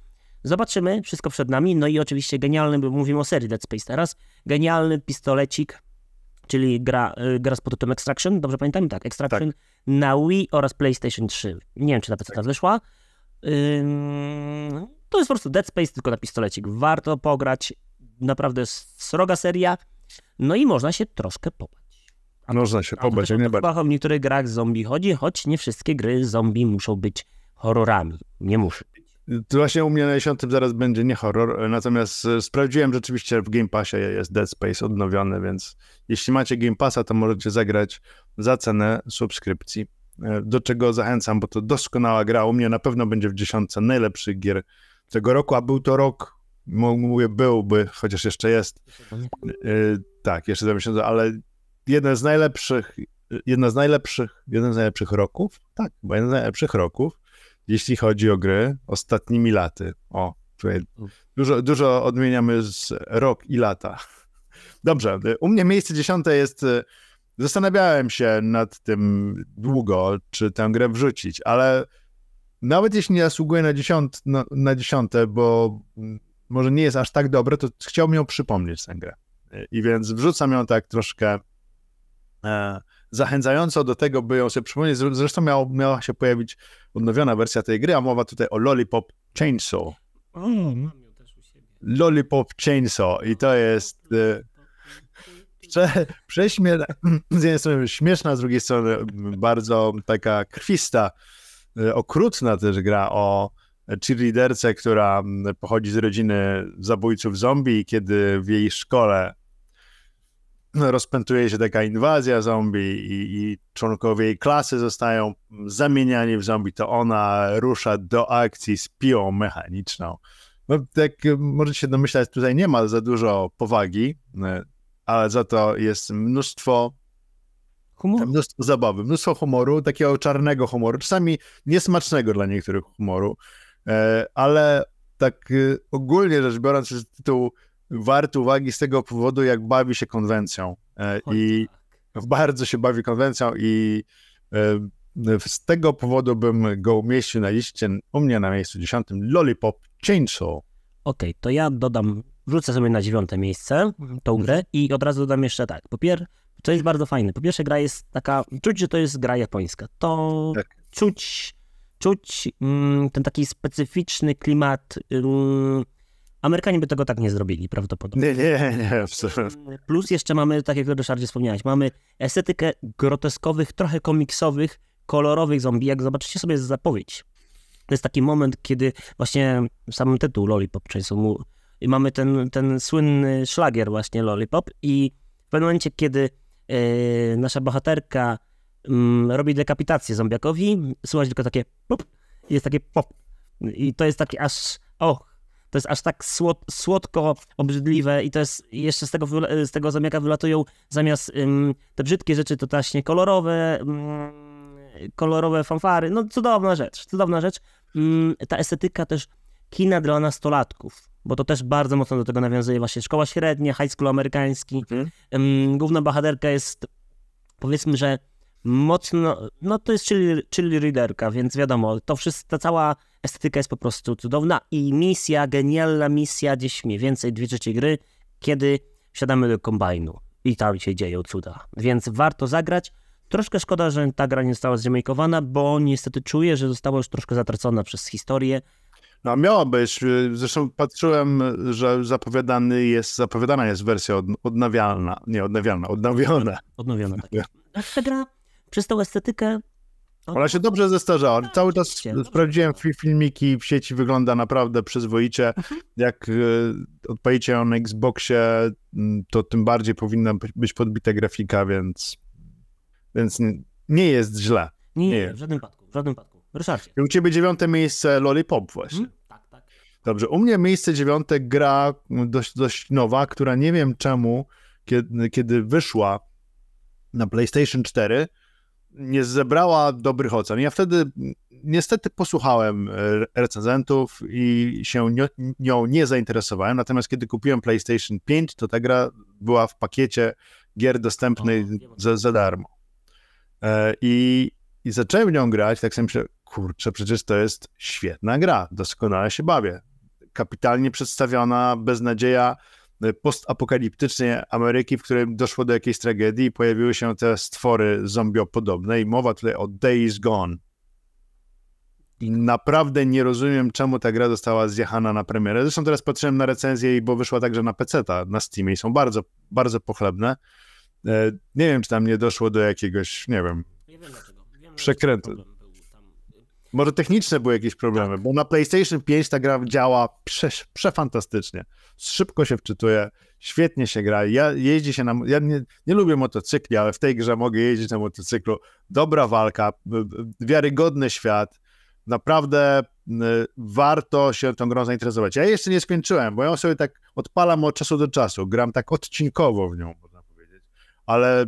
Speaker 2: Zobaczymy, wszystko przed nami. No i oczywiście genialny, bo mówimy o serii Dead Space teraz, genialny pistolecik czyli gra, y, gra z tytułem Extraction, dobrze pamiętam? Tak, Extraction tak. na Wii oraz PlayStation 3. Nie wiem, czy na PC tak. wyszła. Ym, to jest po prostu Dead Space, tylko na pistolecik. Warto pograć, naprawdę sroga seria, no i można się troszkę pobać. A można się pobać, nie bardzo. W niektórych grach zombie chodzi, choć nie wszystkie gry zombie muszą być horrorami.
Speaker 1: Nie muszą. To właśnie u mnie na 10 zaraz będzie nie horror, natomiast e, sprawdziłem rzeczywiście w Game Passie jest Dead Space odnowiony, więc jeśli macie Game Passa, to możecie zagrać za cenę subskrypcji, e, do czego zachęcam, bo to doskonała gra. U mnie na pewno będzie w dziesiątce najlepszych gier tego roku, a był to rok, mówię byłby, chociaż jeszcze jest. E, tak, jeszcze za miesiąc, ale jeden z najlepszych, jedna z najlepszych, jeden z najlepszych roków, tak, bo jeden z najlepszych roków jeśli chodzi o gry ostatnimi laty. O, tutaj dużo, dużo odmieniamy z rok i lata. Dobrze, u mnie miejsce dziesiąte jest. Y, zastanawiałem się nad tym długo, czy tę grę wrzucić, ale nawet jeśli nie zasługuje na, dziesiąt, na, na dziesiąte, bo może nie jest aż tak dobre, to chciałbym ją przypomnieć tę grę. I więc wrzucam ją tak troszkę e, zachęcająco do tego, by ją sobie przypomnieć. Zresztą miała się pojawić odnowiona wersja tej gry, a mowa tutaj o Lollipop Chainsaw. O, też u siebie. Lollipop Chainsaw i to jest... E, prze, Z jednej strony śmieszna, z drugiej strony bardzo taka krwista, e, okrutna też gra o cheerleaderce, która pochodzi z rodziny zabójców zombie i kiedy w jej szkole rozpętuje się taka inwazja zombie i, i, członkowie jej klasy zostają zamieniani w zombie, to ona rusza do akcji z piłą mechaniczną. No, jak możecie się domyślać, tutaj nie ma za dużo powagi, e, ale za to jest mnóstwo Mnóstwo zabawy, mnóstwo humoru, takiego czarnego humoru, czasami niesmacznego dla niektórych humoru, e, ale tak e, ogólnie rzecz biorąc, tytuł wart uwagi z tego powodu, jak bawi się konwencją. E, I tak. bardzo się bawi konwencją i e, z tego powodu bym go umieścił na liście, u mnie na miejscu dziesiątym, Lollipop Chainsaw. Okej, okay, to ja dodam, wrzucę sobie na dziewiąte
Speaker 2: miejsce tą mhm. grę i od razu dodam jeszcze tak. Po pierwsze, to jest bardzo fajne. Po pierwsze, gra jest taka, czuć, że to jest gra japońska. To tak. czuć, czuć mm, ten taki specyficzny klimat, mm, Amerykanie by tego tak nie zrobili prawdopodobnie.
Speaker 1: Nie, nie, nie, absolutnie.
Speaker 2: Plus jeszcze mamy, tak jak Ryszardzie wspomniałeś, mamy estetykę groteskowych, trochę komiksowych, kolorowych zombie. Jak zobaczycie sobie zapowiedź, to jest taki moment, kiedy właśnie sam tytuł Lollipop Chainsaw i mamy ten, ten słynny szlagier właśnie Lollipop i w pewnym momencie, kiedy yy, nasza bohaterka yy, robi dekapitację zombiakowi, słychać tylko takie pop, jest takie pop. I to jest takie aż, och, to jest aż tak słod, słodko obrzydliwe i to jest jeszcze z tego, z tego zamiaka wylatują zamiast ym, te brzydkie rzeczy, to właśnie kolorowe, ym, kolorowe fanfary. No cudowna rzecz, cudowna rzecz. Ym, ta estetyka też kina dla nastolatków, bo to też bardzo mocno do tego nawiązuje właśnie szkoła średnia, high school amerykański. Mhm. Główna bohaterka jest, powiedzmy, że mocno, no to jest czyli, czyli readerka, więc wiadomo, to wszystko, ta cała estetyka jest po prostu cudowna i misja, genialna misja, gdzieś mniej więcej dwie trzecie gry, kiedy wsiadamy do kombajnu i tam się dzieją cuda, więc warto zagrać. Troszkę szkoda, że ta gra nie została zremakowana, bo niestety czuję, że została już troszkę zatracona przez historię.
Speaker 1: No miała być, zresztą patrzyłem, że zapowiadany jest, zapowiadana jest wersja odnawialna, nie odnawialna, odnawiona. Odnowiona, tak. Ta gra przez tą estetykę. Ona się dobrze zestarzała. Tak, Cały czas sprawdziłem filmiki w sieci, wygląda naprawdę przyzwoicie. Mhm. Jak y, odpalicie ją na Xboxie, mm, to tym bardziej powinna być podbita grafika, więc, więc nie jest źle. Nie, nie, nie w żadnym przypadku, w żadnym przypadku. Ryszardzie. I u ciebie dziewiąte miejsce Lollipop właśnie. Hmm? Tak, tak. Dobrze, u mnie miejsce dziewiąte gra mm, dość, dość nowa, która nie wiem czemu, kiedy, kiedy wyszła na PlayStation 4, nie zebrała dobrych ocen. Ja wtedy niestety posłuchałem e, recenzentów i się nią nie zainteresowałem, natomiast kiedy kupiłem PlayStation 5, to ta gra była w pakiecie gier dostępnej za, za darmo. E, I, I zacząłem nią grać, tak sobie myślę, kurczę, przecież to jest świetna gra, doskonale się bawię. Kapitalnie przedstawiona, beznadzieja, Y, postapokaliptycznej Ameryki, w której doszło do jakiejś tragedii i pojawiły się te stwory zombiopodobne i mowa tutaj o Days Gone. I naprawdę nie rozumiem, czemu ta gra została zjechana na premierę. Zresztą teraz patrzyłem na recenzję, bo wyszła także na PC, na Steamie i są bardzo, bardzo pochlebne. E, nie wiem, czy tam nie doszło do jakiegoś, nie wiem, nie wiem dlaczego. Wiem, przekrętu. Może techniczne były jakieś problemy, tak. bo na PlayStation 5 ta gra działa prze, przefantastycznie. Szybko się wczytuje, świetnie się gra. Ja jeździ się na. Ja nie, nie, lubię motocykli, ale w tej grze mogę jeździć na motocyklu. Dobra walka, wiarygodny świat. Naprawdę warto się tą grą zainteresować. Ja jeszcze nie skończyłem, bo ja sobie tak odpalam od czasu do czasu. Gram tak odcinkowo w nią, można powiedzieć. Ale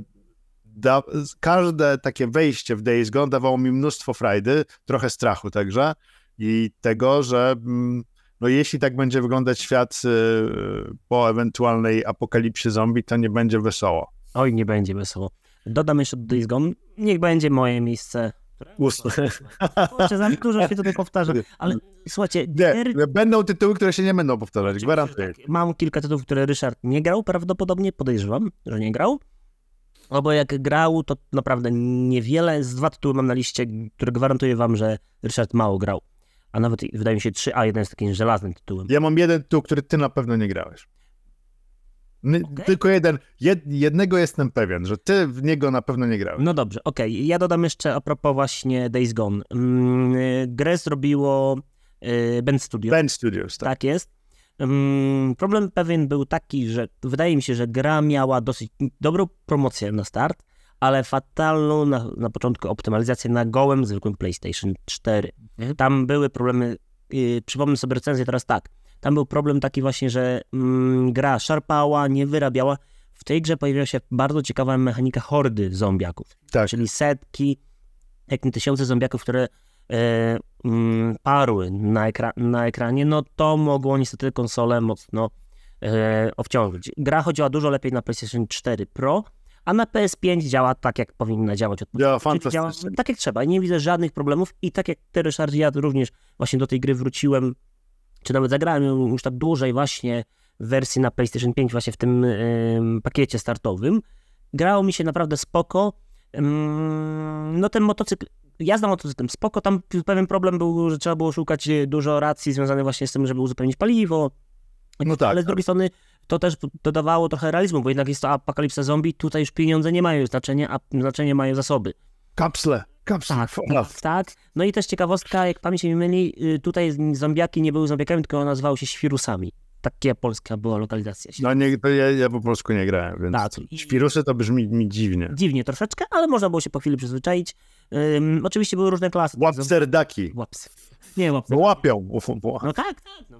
Speaker 1: da, każde takie wejście w Days Gone dawało mi mnóstwo frajdy, trochę strachu także i tego, że mm, no jeśli tak będzie wyglądać świat y, po ewentualnej apokalipsie zombie, to nie będzie wesoło. Oj, nie będzie wesoło. Dodam jeszcze do Days Gone,
Speaker 2: niech będzie moje miejsce Ósme. Kurczę, za dużo się tutaj powtarza, ale słuchajcie... Gier... będą tytuły, które się nie będą powtarzać, gwarantuję. Tak. mam kilka tytułów, które Ryszard nie grał, prawdopodobnie podejrzewam, że nie grał. No bo jak grał, to naprawdę niewiele. Z dwa tytuły mam na liście, które gwarantuję wam, że Ryszard mało grał. A nawet
Speaker 1: wydaje mi się trzy, a jeden jest takim żelaznym tytułem. Ja mam jeden tytuł, który ty na pewno nie grałeś. N- okay. Tylko jeden. Jed- jednego jestem pewien, że ty w niego na pewno nie grałeś. No dobrze,
Speaker 2: okej. Okay. Ja dodam jeszcze a propos właśnie Days Gone. Mm, y, grę zrobiło y, Band Studios. Band Studios, tak. Tak jest. Problem pewien był taki, że wydaje mi się, że gra miała dosyć dobrą promocję na start, ale fatalną na, na początku optymalizację na gołym zwykłym PlayStation 4. Mhm. Tam były problemy, yy, przypomnę sobie recenzję teraz tak, tam był problem taki właśnie, że mm, gra szarpała, nie wyrabiała. W tej grze pojawiła się bardzo ciekawa mechanika hordy zombiaków, tak. czyli setki, jak nie tysiące zombiaków, które E, mm, parły na, ekra na ekranie, no to mogło niestety konsolę mocno e, obciążyć. Gra chodziła dużo lepiej na PlayStation 4 Pro, a na PS5 działa tak, jak powinna działać. Od działa fantastycznie. Działa tak, jak trzeba. Nie widzę żadnych problemów i tak jak Ty, Ryszard, ja również właśnie do tej gry wróciłem, czy nawet zagrałem już tak dłużej właśnie w wersji na PlayStation 5 właśnie w tym e, pakiecie startowym. Grało mi się naprawdę spoko. Mm, no ten motocykl ja znam o tym. spoko, tam pewien problem był, że trzeba było szukać e, dużo racji związanych właśnie z tym, żeby uzupełnić paliwo. No tak. Ale z tak. drugiej strony to też dodawało trochę realizmu, bo jednak jest to apokalipsa zombie, tutaj już pieniądze nie mają znaczenia, a znaczenie mają zasoby. Kapsle.
Speaker 1: Kapsle. Tak, no.
Speaker 2: tak, No i też ciekawostka, jak pamięć się mi myli, y, tutaj zombiaki nie były zombiakami, tylko nazywały się świrusami. Takie polska była lokalizacja.
Speaker 1: No nie, to ja, ja po polsku nie grałem, więc tak. świrusy to brzmi mi dziwnie. Dziwnie troszeczkę, ale można było się po
Speaker 2: chwili przyzwyczaić. Um, oczywiście były różne klasy. Tak łapserdaki. Łaps. Nie, łapserdaki. Łapią. No tak, tak. No,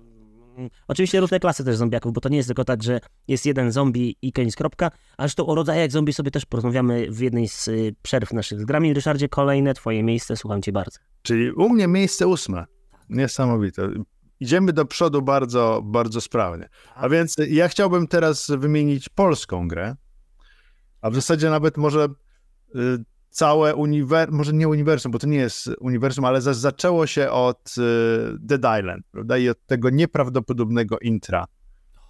Speaker 2: mm. Oczywiście różne klasy też zombiaków, bo to nie jest tylko tak, że jest jeden zombie i koniec kropka, a zresztą o rodzajach zombie sobie też porozmawiamy w jednej z y, przerw naszych
Speaker 1: z grami. Ryszardzie, kolejne twoje miejsce, słucham cię bardzo. Czyli u mnie miejsce ósme. Niesamowite idziemy do przodu bardzo, bardzo sprawnie. A tak. więc ja chciałbym teraz wymienić polską grę, a w zasadzie nawet może y, całe uniwersum, może nie uniwersum, bo to nie jest uniwersum, ale zaczęło się od y, Dead Island, prawda, i od tego nieprawdopodobnego intra,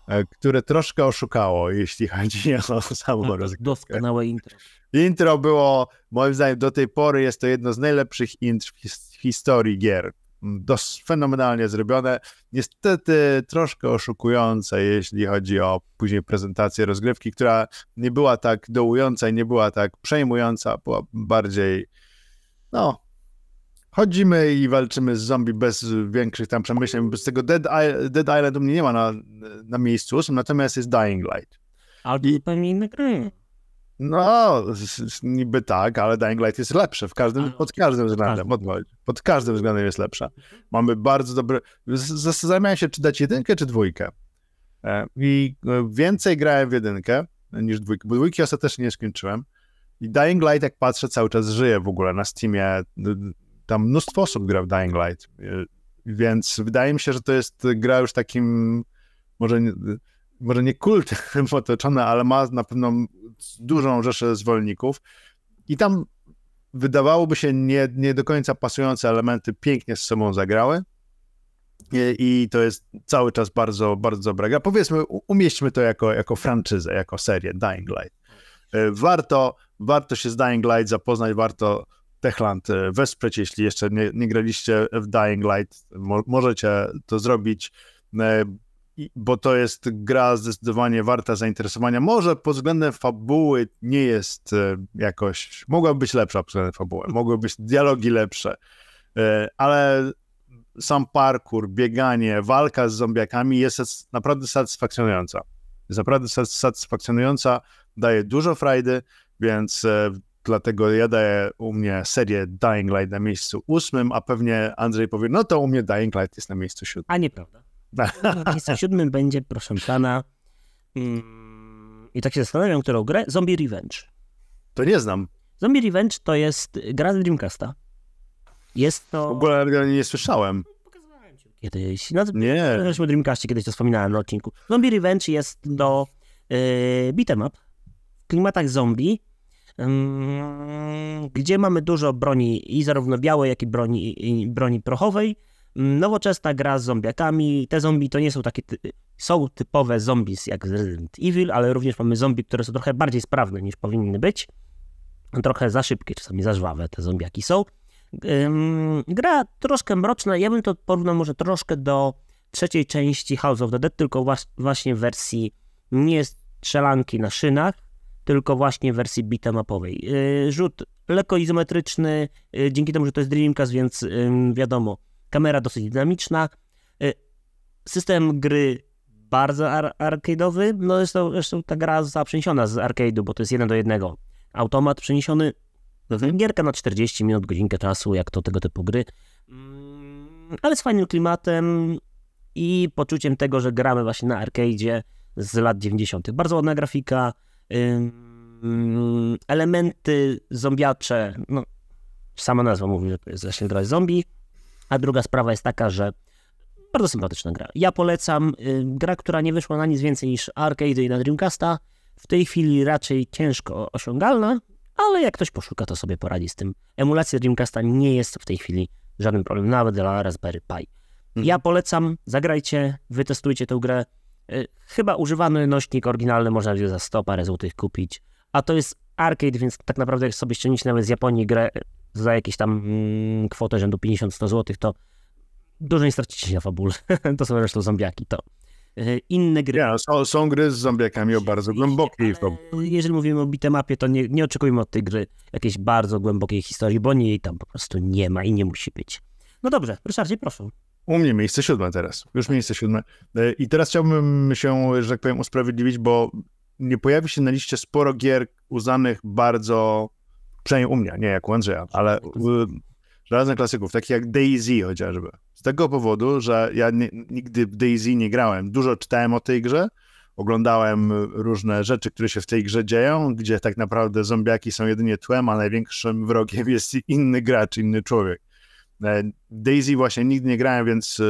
Speaker 1: e, oh. które troszkę oszukało, jeśli chodzi o no samą rozgrywkę. Doskonałe intro. Intro było, moim zdaniem, do tej pory jest to jedno z najlepszych intr w historii gier dos, fenomenalnie zrobione. Niestety troszkę oszukujące, jeśli chodzi o później prezentację rozgrywki, która nie była tak dołująca i nie była tak przejmująca, była bardziej, no, chodzimy i walczymy z zombie bez większych tam przemyśleń. Bez tego Dead, I Dead Island u mnie nie ma na, na miejscu, natomiast jest Dying Light. Ale I... zupełnie inne gry. No, niby tak, ale Dying Light jest lepsze w każdym, pod każdym względem. Pod, pod każdym względem jest lepsza. Mamy bardzo dobre. Zastanawiałem się, czy dać jedynkę, czy dwójkę. E, I e, więcej grałem w jedynkę e, niż dwójkę, bo dwójki ostatecznie nie skończyłem. I Dying Light, jak patrzę, cały czas żyje w ogóle na Steamie. Tam mnóstwo osób gra w Dying Light, więc wydaje mi się, że to jest gra już takim, może, może nie kult otoczona, ale ma na pewno dużą rzeszę zwolenników i tam wydawałoby się nie, nie do końca pasujące elementy pięknie z sobą zagrały I, i, to jest cały czas bardzo, bardzo dobre. Powiedzmy, umieśćmy to jako, jako franczyzę, jako serię Dying Light. E, warto, warto się z Dying Light zapoznać, warto Techland e, wesprzeć, jeśli jeszcze nie, nie graliście w Dying Light, mo możecie to zrobić e, bo to jest gra zdecydowanie warta zainteresowania. Może pod względem fabuły nie jest e, jakoś, mogłaby być lepsza pod względem fabuły, mogłyby być dialogi lepsze, e, ale sam parkour, bieganie, walka z zombiakami jest naprawdę satysfakcjonująca. Jest naprawdę satysfakcjonująca, daje dużo frajdy, więc e, dlatego ja daję u mnie serię Dying Light na miejscu ósmym, a pewnie Andrzej powie, no to u mnie Dying Light jest na miejscu siódmym. A nieprawda. Na miejscu
Speaker 2: siódmym będzie, proszę pana, mm, i tak się zastanawiam, którą grę, Zombie Revenge. To nie znam. Zombie Revenge to jest gra z Dreamcasta. Jest to... W ogóle nie słyszałem. Pokazywałem ci kiedyś. No, nie. O Dreamcastie kiedyś to wspominałem na odcinku. Zombie Revenge jest do yy, beat'em up w klimatach zombie, mm, gdzie mamy dużo broni i zarówno białej, jak i broni, i broni prochowej nowoczesna gra z zombiakami. Te zombie to nie są takie, ty są typowe zombies jak z Resident Evil, ale również mamy zombie, które są trochę bardziej sprawne niż powinny być. Trochę za szybkie, czasami za żwawe te zombiaki są. Gra troszkę mroczna, ja bym to porównał może troszkę do trzeciej części House of the Dead, tylko właśnie w wersji nie strzelanki na szynach, tylko właśnie w wersji bitemapowej. Yy, rzut lekko izometryczny, yy, dzięki temu, że to jest Dreamcast, więc wiadomo, kamera dosyć dynamiczna, y, system gry bardzo ar arcade'owy, no zresztą, zresztą ta gra została przeniesiona z arcade'u, bo to jest jeden do jednego. Automat przeniesiony, gierka na 40 minut, godzinkę czasu, jak to tego typu gry, mm, ale z fajnym klimatem i poczuciem tego, że gramy właśnie na arcade'zie z lat 90. Bardzo ładna grafika, elementy zombiacze, no sama nazwa mówi, że to jest właśnie zombie, a druga sprawa jest taka, że bardzo sympatyczna gra. Ja polecam. Y, gra, która nie wyszła na nic więcej niż arcade i na Dreamcasta. W tej chwili raczej ciężko osiągalna, ale jak ktoś poszuka, to sobie poradzi z tym. Emulacja Dreamcasta nie jest w tej chwili żadnym problemem, nawet dla Raspberry Pi. Mhm. Ja polecam, zagrajcie, wytestujcie tę grę. Y, chyba używany nośnik oryginalny można wziąć za 100 parę złotych kupić. A to jest arcade, więc tak naprawdę jak sobie ściągniecie nawet z Japonii grę za jakieś tam mm, kwotę rzędu 50-100 zł, to dużo nie stracicie na fabule. to są zresztą zombiaki, to
Speaker 1: e, inne gry. No, są, są, gry z zombiakami
Speaker 2: o bardzo głębokiej fabułce. No, jeżeli mówimy o bitemapie, to nie, nie oczekujmy od tej gry jakiejś bardzo głębokiej
Speaker 1: historii, bo niej tam po prostu nie ma i nie musi być. No dobrze, Ryszardzie, proszę. U mnie miejsce siódme teraz. Już tak. miejsce siódme. E, I teraz chciałbym się, że tak powiem, usprawiedliwić, bo nie pojawi się na liście sporo gier uznanych bardzo Przynajmniej u mnie, nie jak u Andrzeja, ale tak żelaznych klasyków, takich jak Daisy chociażby. Z tego powodu, że ja nie, nigdy Daisy nie grałem. Dużo czytałem o tej grze, oglądałem różne rzeczy, które się w tej grze dzieją, gdzie tak naprawdę zombiaki są jedynie tłem, a największym wrogiem jest inny gracz, inny człowiek. E, Daisy właśnie nigdy nie grałem, więc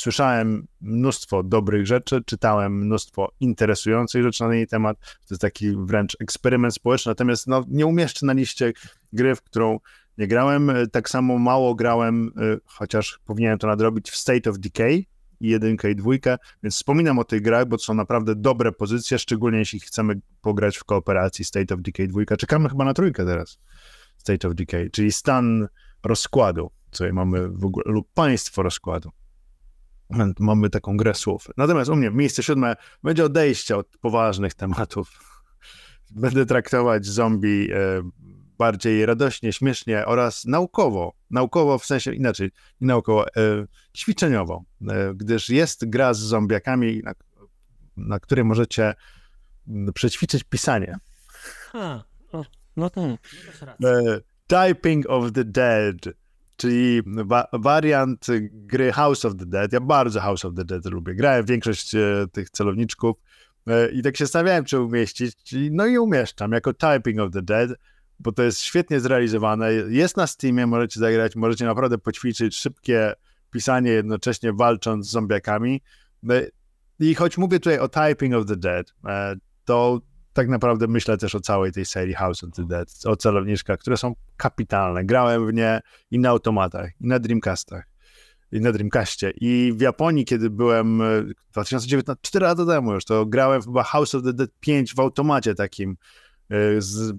Speaker 1: słyszałem mnóstwo dobrych rzeczy, czytałem mnóstwo interesujących rzeczy na jej temat. To jest taki wręcz eksperyment społeczny, natomiast no, nie umieszczę na liście gry, w którą nie grałem. Tak samo mało grałem, y, chociaż powinienem to nadrobić, w State of Decay, i jedynkę i dwójkę, więc wspominam o tych grach, bo to są naprawdę dobre pozycje, szczególnie jeśli chcemy pograć w kooperacji State of Decay 2. Czekamy chyba na trójkę teraz, State of Decay, czyli stan rozkładu, co mamy w ogóle, lub państwo rozkładu mamy taką grę słów. Natomiast u mnie miejsce siódme będzie odejście od poważnych tematów. Będę traktować zombie e, bardziej radośnie, śmiesznie oraz naukowo. Naukowo w sensie inaczej, nie naukowo, e, ćwiczeniowo, e, gdyż jest gra z zombiakami, na, na której możecie przećwiczyć pisanie. Ha, no no tak. to Typing of the Dead czyli wa wariant gry House of the Dead. Ja bardzo House of the Dead lubię. Grałem większość e, tych celowniczków e, i tak się stawiałem, czy umieścić. No i umieszczam jako Typing of the Dead, bo to jest świetnie zrealizowane. Jest na Steamie, możecie zagrać, możecie naprawdę poćwiczyć szybkie pisanie jednocześnie walcząc z zombiakami. E, I choć mówię tutaj o Typing of the Dead, to tak naprawdę myślę też o całej tej serii House of the Dead, o celowniczkach, które są kapitalne. Grałem w nie i na automatach, i na Dreamcastach, i na Dreamcastie. I w Japonii, kiedy byłem 2019, e, 4 lata temu już, to grałem chyba House of the Dead 5 w automacie takim e, z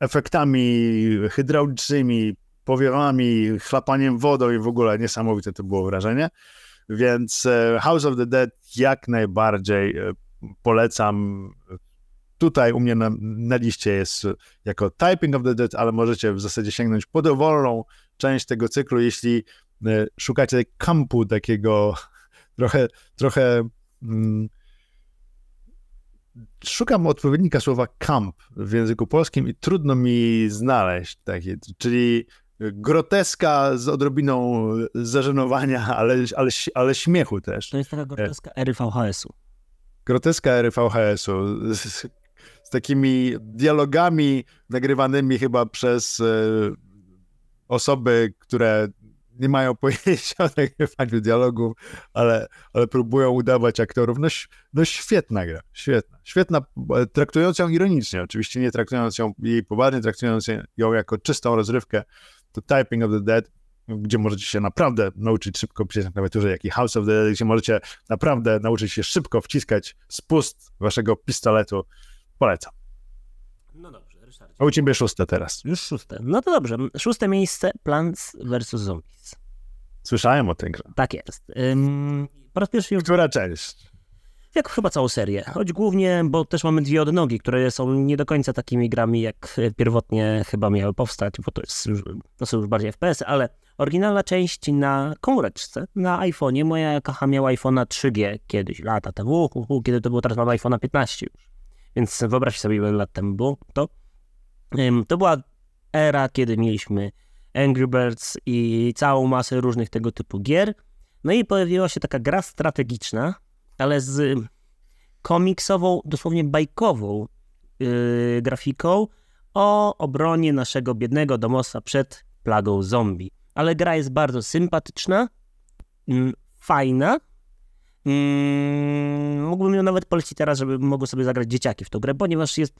Speaker 1: efektami hydraulicznymi, powiewami, chlapaniem wodą i w ogóle niesamowite to było wrażenie. Więc e, House of the Dead jak najbardziej polecam tutaj u mnie na, na liście jest jako Typing of the Dead, ale możecie w zasadzie sięgnąć po dowolną część tego cyklu, jeśli e, szukacie kampu takiego trochę, trochę mm, szukam odpowiednika słowa kamp w języku polskim i trudno mi znaleźć takie, czyli groteska z odrobiną zażenowania, ale, ale, ale śmiechu też. To jest taka groteska ery VHS-u. Groteska ery VHS-u z takimi dialogami nagrywanymi chyba przez e, osoby, które nie mają pojęcia o nagrywaniu dialogów, ale, ale próbują udawać aktorów. No, no świetna gra, świetna. Świetna, traktując ją ironicznie, oczywiście nie traktując ją jej poważnie, traktując ją jako czystą rozrywkę, to Typing of the Dead gdzie możecie się naprawdę nauczyć szybko pisać na klawiaturze, jak i House of the Dead, gdzie możecie naprawdę nauczyć się szybko wciskać spust waszego pistoletu Polecam. No dobrze, Ryszard. A u ciebie szóste teraz. Już szóste. No
Speaker 2: to dobrze. Szóste miejsce Plants vs. Zombies. Słyszałem o tej grze. Tak jest. Ym, po raz pierwszy... Która część? Jak chyba całą serię. Choć głównie, bo też mamy dwie odnogi, które są nie do końca takimi grami, jak pierwotnie chyba miały powstać, bo to, jest już, to są już bardziej FPS, ale oryginalna część na komóreczce, na iPhone'ie. Moja kocha miała iPhone'a 3G kiedyś, lata temu, kiedy to było, teraz mam iPhone'a 15 już. Więc wyobraź sobie ile lat temu było to. To była era, kiedy mieliśmy Angry Birds i całą masę różnych tego typu gier. No i pojawiła się taka gra strategiczna, ale z komiksową, dosłownie bajkową yy, grafiką o obronie naszego biednego domostwa przed plagą zombie. Ale gra jest bardzo sympatyczna, yy, fajna, Mm, mógłbym ją nawet polecić teraz, żeby mogły sobie zagrać dzieciaki w tą grę, ponieważ jest,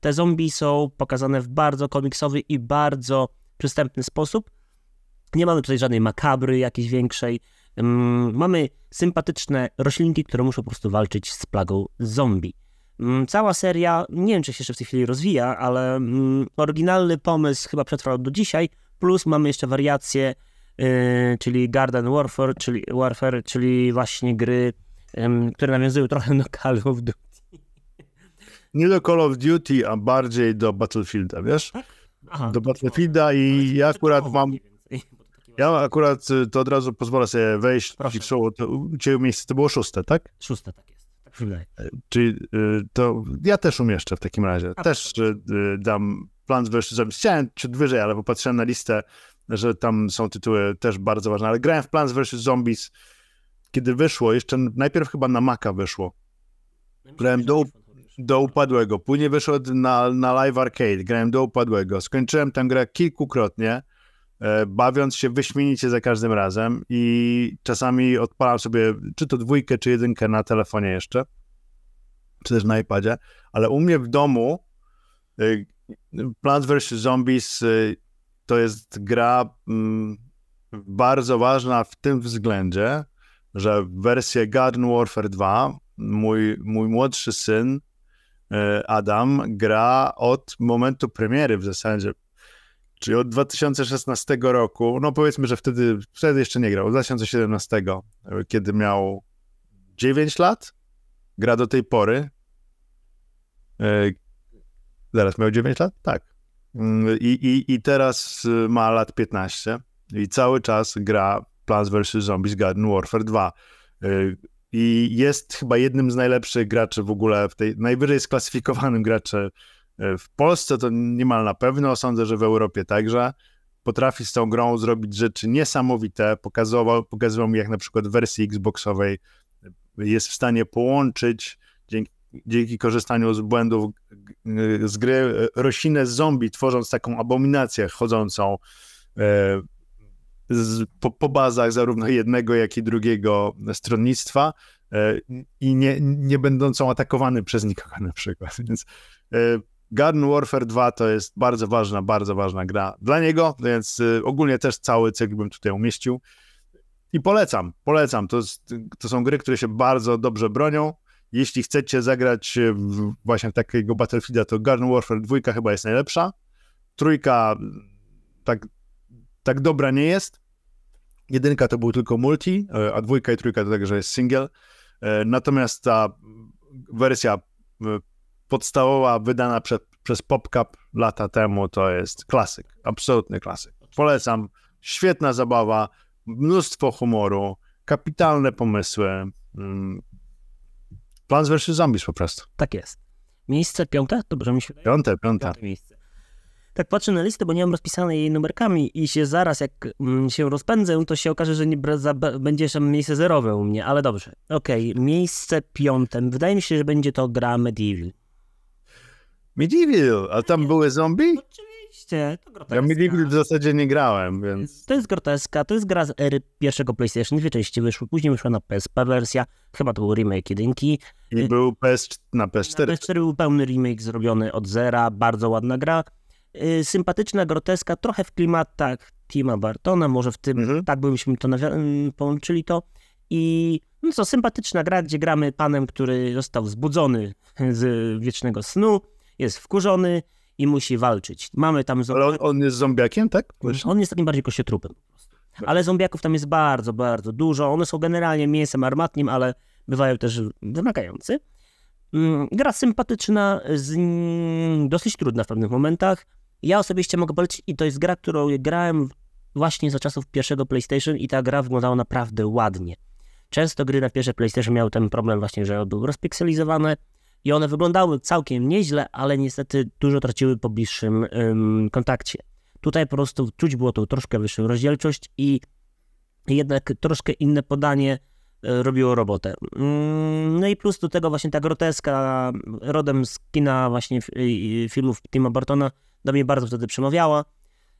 Speaker 2: te zombie są pokazane w bardzo komiksowy i bardzo przystępny sposób. Nie mamy tutaj żadnej makabry jakiejś większej. Mm, mamy sympatyczne roślinki, które muszą po prostu walczyć z plagą zombie. Mm, cała seria, nie wiem czy się jeszcze w tej chwili rozwija, ale oryginalny pomysł chyba przetrwał do dzisiaj, plus mamy jeszcze wariacje Y, czyli Garden Warfare, czyli, Warfare, czyli właśnie gry, które nawiązują trochę do Call of Duty.
Speaker 1: Nie do Call of Duty, a bardziej do Battlefielda, wiesz? Tak? Aha, do Battlefielda i ja akurat mam... Ja akurat to od razu pozwolę sobie wejść. Proszę. Cię miejsce to było szóste, tak? Szóste, tak jest. Tak się wydaje. E, czyli y, to ja też umieszczę w takim razie. A, też y, dam plan z Chciałem ciut wyżej, ale popatrzyłem na listę że tam są tytuły też bardzo ważne, ale grałem w Plants vs. Zombies, kiedy wyszło, jeszcze najpierw chyba na Maca wyszło. Grałem do, do upadłego, później wyszło na, na Live Arcade, grałem do upadłego, skończyłem tę grę kilkukrotnie, e, bawiąc się wyśmienicie za każdym razem i czasami odpalam sobie czy to dwójkę, czy jedynkę na telefonie jeszcze, czy też na iPadzie, ale u mnie w domu y, Plants vs. Zombies y, to jest gra mm, bardzo ważna w tym względzie, że wersję Garden Warfare 2 mój, mój młodszy syn e, Adam gra od momentu premiery w zasadzie, czyli od 2016 roku, no powiedzmy, że wtedy, wtedy jeszcze nie grał, od 2017, e, kiedy miał 9 lat, gra do tej pory. E, zaraz, miał 9 lat? Tak. Mm, I, i, I teraz y, ma lat 15 i cały czas gra Plants vs. Zombies Garden Warfare 2. Y, I jest chyba jednym z najlepszych graczy w ogóle w tej, najwyżej sklasyfikowanym graczem y, w Polsce to niemal na pewno, sądzę, że w Europie także. Potrafi z tą grą zrobić rzeczy niesamowite. Pokazował, pokazywał mi, jak na przykład w wersji Xboxowej jest w stanie połączyć dzięki dzięki korzystaniu z błędów y, z gry roślinę z zombie, tworząc taką abominację chodzącą e, z, po, po, bazach zarówno jednego, jak i drugiego stronnictwa e, i nie, nie będącą atakowany przez nikogo na przykład. Więc e, Garden Warfare 2 to jest bardzo ważna, bardzo ważna gra dla niego, więc y, ogólnie też cały cykl bym tutaj umieścił. I polecam, polecam. To, to są gry, które się bardzo dobrze bronią. Jeśli chcecie zagrać e, w, właśnie takiego Battlefielda, to Garden Warfare 2 chyba jest najlepsza. Trójka mm, tak, tak dobra nie jest. Jedynka to był tylko multi, e, a dwójka i trójka to także jest single. E, natomiast ta wersja podstawowa, wydana przed, przez PopCap lata temu, to jest klasyk, absolutny klasyk. Polecam, świetna zabawa, mnóstwo humoru, kapitalne pomysły. Mm, Plants vs. Zombies po prostu. Tak jest.
Speaker 2: Miejsce piąte? Dobrze mi się wydaje. Piąte, piąte. piąte miejsce. Tak patrzę na listę, bo nie mam rozpisanej jej numerkami i się zaraz, jak mm, się rozpędzę, to się okaże, że nie będzie jeszcze miejsce zerowe u mnie, ale dobrze. Okej, okay. miejsce piąte. Wydaje mi się, że będzie to gra Medieval. Medieval? A tam były zombie? Oczywiście oczywiście. To groteska. Ja nigdy w zasadzie nie grałem, więc... To jest groteska, to jest gra z ery pierwszego PlayStation, dwie części wyszły, później wyszła na PSP wersja, chyba to był remake jedynki. I y, był PS, na PS4. Na PS4 był pełny remake zrobiony od zera, bardzo ładna gra. Y, sympatyczna, groteska, trochę w klimatach tak, Tima Bartona, może w tym, mhm. tak byśmy to y, połączyli to. I no co, sympatyczna gra, gdzie gramy panem, który został zbudzony z wiecznego snu, jest wkurzony, i musi walczyć. Mamy tam... Zombi- Ale on, on, jest zombiakiem, tak? Mhm. Właśnie. On jest takim bardziej kościotrupem. Tak. Ale zombiaków tam jest bardzo, bardzo dużo. One są generalnie mięsem armatnim, ale bywają też wymagający. Mm, gra sympatyczna, z... dosyć trudna w pewnych momentach. Ja osobiście mogę polecić i to jest gra, którą grałem właśnie za czasów pierwszego PlayStation i ta gra wyglądała naprawdę ładnie. Często gry na pierwsze PlayStation miały ten problem właśnie, że były rozpikselizowane, i one wyglądały całkiem nieźle, ale niestety dużo traciły po bliższym ym, kontakcie. Tutaj po prostu czuć było tą troszkę wyższą rozdzielczość i jednak troszkę inne podanie y, robiło robotę. Mm, no i plus do tego właśnie ta groteska rodem z kina właśnie filmów Tima Bartona do mnie bardzo wtedy przemawiała.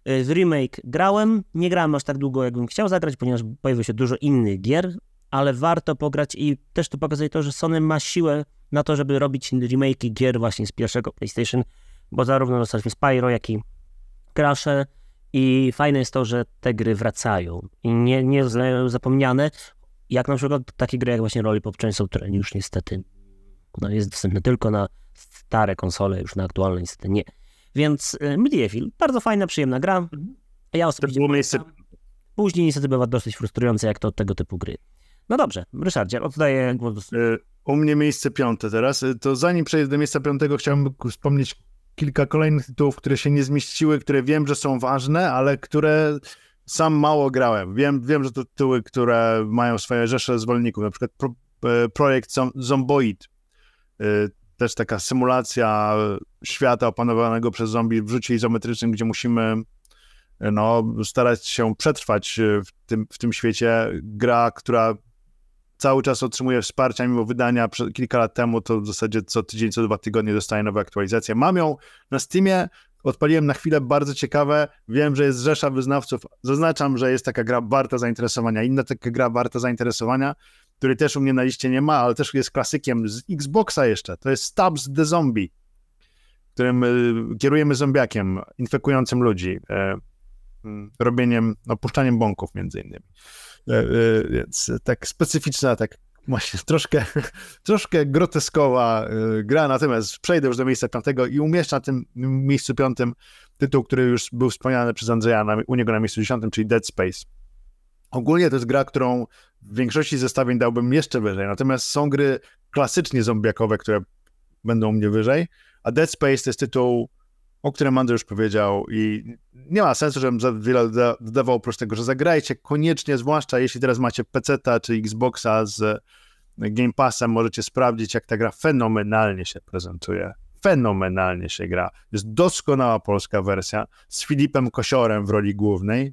Speaker 2: Y, w remake grałem, nie grałem aż tak długo jakbym chciał zagrać, ponieważ pojawiło się dużo innych gier, ale warto pograć i też to pokazuje to, że Sony ma siłę na to, żeby robić remake gier właśnie z pierwszego PlayStation, bo zarówno dostaliśmy Spyro, jak i Crash'e i fajne jest to, że te gry wracają i nie, nie zapomniane, jak na przykład takie gry jak właśnie Lollipop Chainsaw, które już niestety no, jest dostępne tylko na stare konsole, już na aktualne niestety nie. Więc y, Medieval, bardzo fajna, przyjemna gra. Mhm. Ja osobiście to miejsce... Później niestety bywa dosyć frustrujące, jak to tego typu gry.
Speaker 1: No dobrze, Ryszardzie, oddaję głos. Do... Y, u mnie miejsce piąte teraz. Y, to zanim przejdę do miejsca piątego, chciałbym wspomnieć kilka kolejnych tytułów, które się nie zmieściły, które wiem, że są ważne, ale które sam mało grałem. Wiem, wiem że to tytuły, które mają swoje rzesze zwolenników, na przykład pro, e, projekt Zomboid. Y, też taka symulacja świata opanowanego przez zombie w życiu izometrycznym, gdzie musimy no, starać się przetrwać y, w tym, w tym świecie. Gra, która cały czas otrzymuje wsparcia, mimo wydania kilka lat temu, to w zasadzie co tydzień, co dwa tygodnie dostaje nowe aktualizacje. Mam ją na Steamie, odpaliłem na chwilę, bardzo ciekawe, wiem, że jest rzesza wyznawców, zaznaczam, że jest taka gra warta zainteresowania, inna taka gra warta zainteresowania, której też u mnie na liście nie ma, ale też jest klasykiem z Xboxa jeszcze, to jest Stabs the Zombie, którym y, kierujemy zombiakiem infekującym ludzi, y, robieniem, opuszczaniem bąków między innymi. E, e, więc tak specyficzna, tak właśnie troszkę, troszkę groteskowa e, gra, natomiast przejdę już do miejsca piątego i umieszczę na tym miejscu piątym tytuł, który już był wspomniany przez Andrzeja na, u niego na miejscu dziesiątym, czyli Dead Space. Ogólnie to jest gra, którą w większości zestawień dałbym jeszcze wyżej, natomiast są gry klasycznie zombiakowe, które będą u mnie wyżej, a Dead Space to jest tytuł, o którym Andrzej już powiedział i nie ma sensu, żebym za wiele dodawał oprócz tego, że zagrajcie koniecznie, zwłaszcza jeśli teraz macie PC-ta czy Xboxa z Game Passem, możecie sprawdzić, jak ta gra fenomenalnie się prezentuje. Fenomenalnie się gra. Jest doskonała polska wersja z Filipem Kosiorem w roli głównej,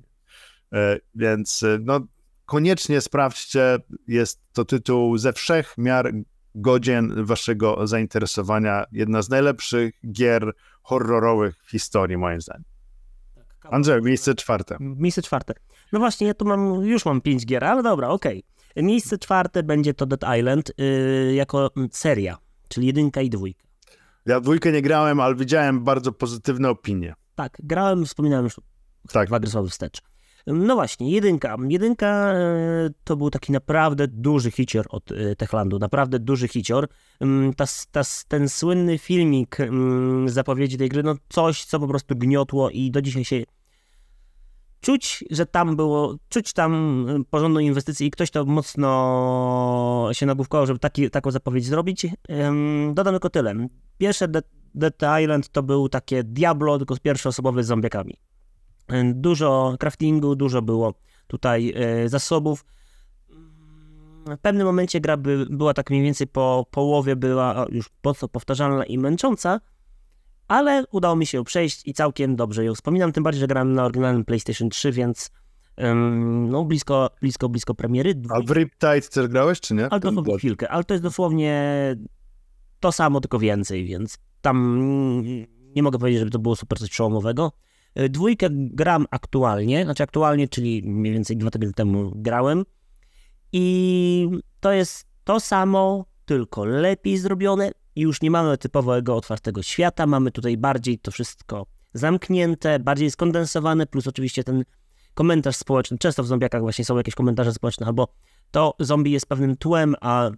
Speaker 1: e, więc e, no, koniecznie sprawdźcie, jest to tytuł ze wszech miar godzien waszego zainteresowania. Jedna z najlepszych gier horrorowych w historii, moim zdaniem. Tak, Andrzej, miejsce czwarte.
Speaker 2: Miejsce czwarte. No właśnie, ja tu mam, już mam pięć gier, ale dobra, okej. Okay. Miejsce czwarte będzie to Dead Island yy, jako seria, czyli jedynka i dwójka. Ja dwójkę nie grałem, ale widziałem bardzo pozytywne opinie. Tak, grałem, wspominałem już tak. dwa gry wstecz. No właśnie, jedynka. Jedynka e, to był taki naprawdę duży hicior od e, Techlandu, naprawdę duży hicior. Mm, ta, ta, ten słynny filmik mm, zapowiedzi tej gry, no coś, co po prostu gniotło i do dzisiaj się czuć, że tam było, czuć tam mm, porządną inwestycję i ktoś to mocno się nagłówkował, żeby taki, taką zapowiedź zrobić. Dodam tylko tyle. Pierwsze Dead Island to był takie Diablo, tylko z pierwszoosobowy z zombiekami. Dużo craftingu, dużo było tutaj e, zasobów. W pewnym momencie gra by, była tak mniej więcej po połowie, była już mocno powtarzalna i męcząca, ale udało mi się ją przejść i całkiem dobrze ją wspominam, tym bardziej, że grałem na oryginalnym PlayStation 3, więc no blisko, blisko, blisko premiery. A w Riptide też grałeś, czy nie? Ale dosłownie chwilkę, ale to jest dosłownie to samo, tylko więcej, więc tam mm, nie mogę powiedzieć, żeby to było super coś przełomowego. E, dwójkę gram aktualnie, znaczy aktualnie, czyli mniej więcej dwa tygodnie temu grałem. I to jest to samo, tylko lepiej zrobione. Już nie mamy typowego otwartego świata, mamy tutaj bardziej to wszystko zamknięte, bardziej skondensowane, plus oczywiście ten komentarz społeczny. Często w zombiakach właśnie są jakieś komentarze społeczne, albo to zombie jest pewnym tłem, a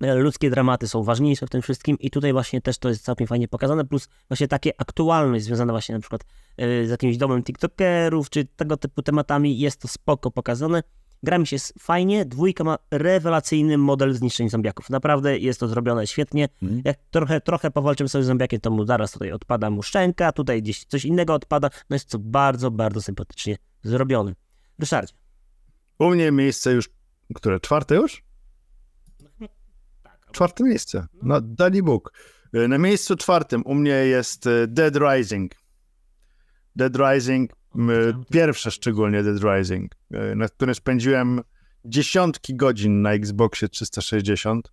Speaker 2: e, ludzkie dramaty są ważniejsze w tym wszystkim i tutaj właśnie też to jest całkiem fajnie pokazane, plus właśnie takie aktualność związane właśnie na przykład E, z jakimś domem TikTokerów, czy tego typu tematami. Jest to spoko pokazane. Gra mi się fajnie, dwójka ma rewelacyjny model zniszczeń zombiaków. Naprawdę jest to zrobione świetnie. Mm. Jak trochę, trochę powalczymy sobie z zombiakiem, to mu zaraz tutaj odpada mu szczęka, tutaj gdzieś coś innego odpada. No jest to bardzo, bardzo
Speaker 1: sympatycznie zrobione. Ryszardzie. U mnie miejsce już, które? Czwarte już? Tak, czwarte miejsce. No, dali Bóg. E, na miejscu czwartym u mnie jest e, Dead Rising. Dead Rising, no, pierwsze szczególnie Dead Rising, e, na którym spędziłem dziesiątki godzin na Xboxie 360,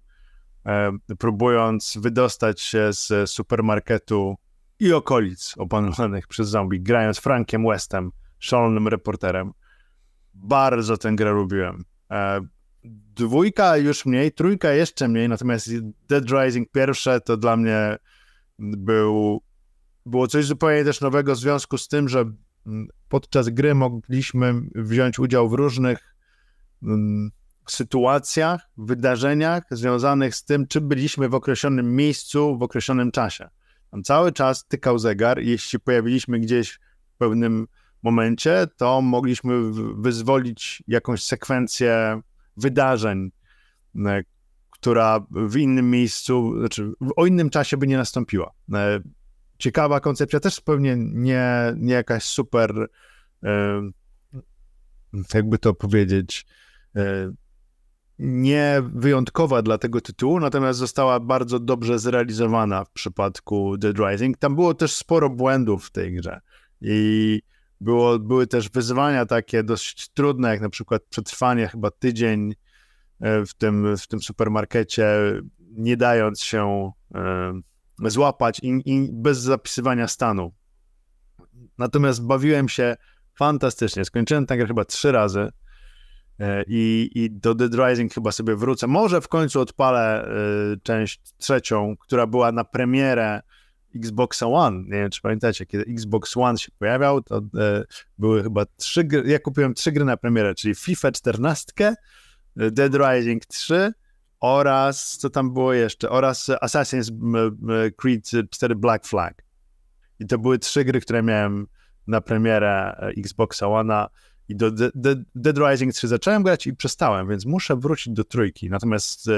Speaker 1: e, próbując wydostać się z supermarketu i okolic opanowanych przez zombie, grając Frankiem Westem, szalonym reporterem. Bardzo tę grę lubiłem. E, dwójka już mniej, trójka jeszcze mniej, natomiast Dead Rising pierwsze to dla mnie był było coś zupełnie też nowego w związku z tym, że mm, podczas gry mogliśmy wziąć udział w różnych mm, sytuacjach, wydarzeniach związanych z tym, czy byliśmy w określonym miejscu, w określonym czasie. Tam cały czas tykał zegar, jeśli pojawiliśmy gdzieś w pewnym momencie, to mogliśmy wyzwolić jakąś sekwencję wydarzeń, która w innym miejscu, znaczy o innym czasie by nie nastąpiła. E, ciekawa koncepcja, też zupełnie nie, nie jakaś super, jakby to powiedzieć, e, nie wyjątkowa dla tego tytułu, natomiast została bardzo dobrze zrealizowana w przypadku Dead Rising. Tam było też sporo błędów w tej grze i było, były też wyzwania takie dość trudne, jak na przykład przetrwanie chyba tydzień e, w tym, w tym supermarkecie, nie dając się e, złapać i, i bez zapisywania stanu. Natomiast bawiłem się fantastycznie. Skończyłem tę grę chyba trzy razy e, i, i do Dead Rising chyba sobie wrócę. Może w końcu odpalę e, część trzecią, która była na premierę Xbox One. Nie wiem, czy pamiętacie, kiedy Xbox One się pojawiał, to e, były chyba trzy gry. Ja kupiłem trzy gry na premierę, czyli FIFA 14, Dead Rising 3 oraz co tam było jeszcze, oraz Assassin's Creed 4 Black Flag. I to były trzy gry, które miałem na premierę e, Xboxa One. i do The, Dead Rising 3 zacząłem grać i przestałem, więc muszę wrócić do trójki. Natomiast e,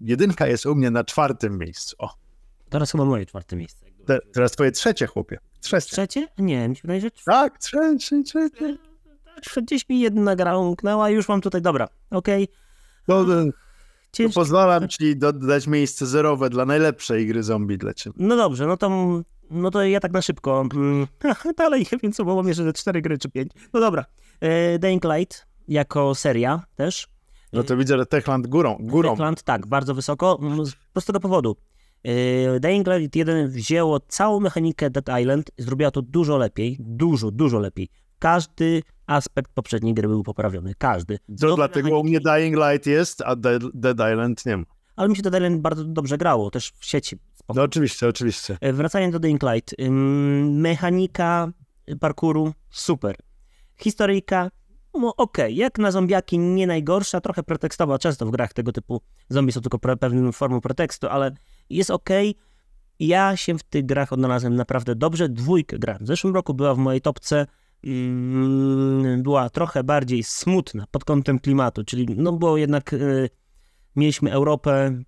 Speaker 1: jedynka jest u mnie na czwartym miejscu. O. Teraz chyba moje czwarte miejsce. Te, teraz twoje trzecie, chłopie. Trzecie? trzecie? Nie, mi się wydaje, że trzecie. Tak, trzecie,
Speaker 2: trzecie. Gdzieś tak, tak, tak. mi jedna gra umknęła już mam tutaj, dobra, okej. Okay.
Speaker 1: No, Cięż... Pozwalam ci dodać miejsce zerowe dla najlepszej gry zombie dla ciebie.
Speaker 2: No dobrze, no to, no to ja tak na szybko. Mm. Dalej, więc było mnie, że 4 gry czy 5. No dobra. E, Dying Light jako seria też. No to e, widzę, że Techland górą. górą. Techland, tak, bardzo wysoko. Mm, z prostego powodu. E, Dying Light 1 wzięło całą mechanikę Dead Island, zrobiła to dużo lepiej, dużo, dużo lepiej. Każdy aspekt poprzedniej gry był poprawiony. Każdy.
Speaker 1: To dlatego mechaniki... u mnie Dying Light jest, a
Speaker 2: Dead, Dead Island nie ma. Ale mi się Dead Island bardzo dobrze grało, też w sieci. Spokojnie. No oczywiście, oczywiście. E, wracając do Dying Light. Mechanika parkuru super. Historyjka no okej, okay. jak na zombiaki nie najgorsza, trochę pretekstowa, często w grach tego typu zombie są tylko pre, pewną formą pretekstu, ale jest okej. Okay. Ja się w tych grach odnalazłem naprawdę dobrze, dwójkę grałem. W zeszłym roku była w mojej topce Mm, była trochę bardziej smutna pod kątem klimatu, czyli no było jednak, y, mieliśmy Europę,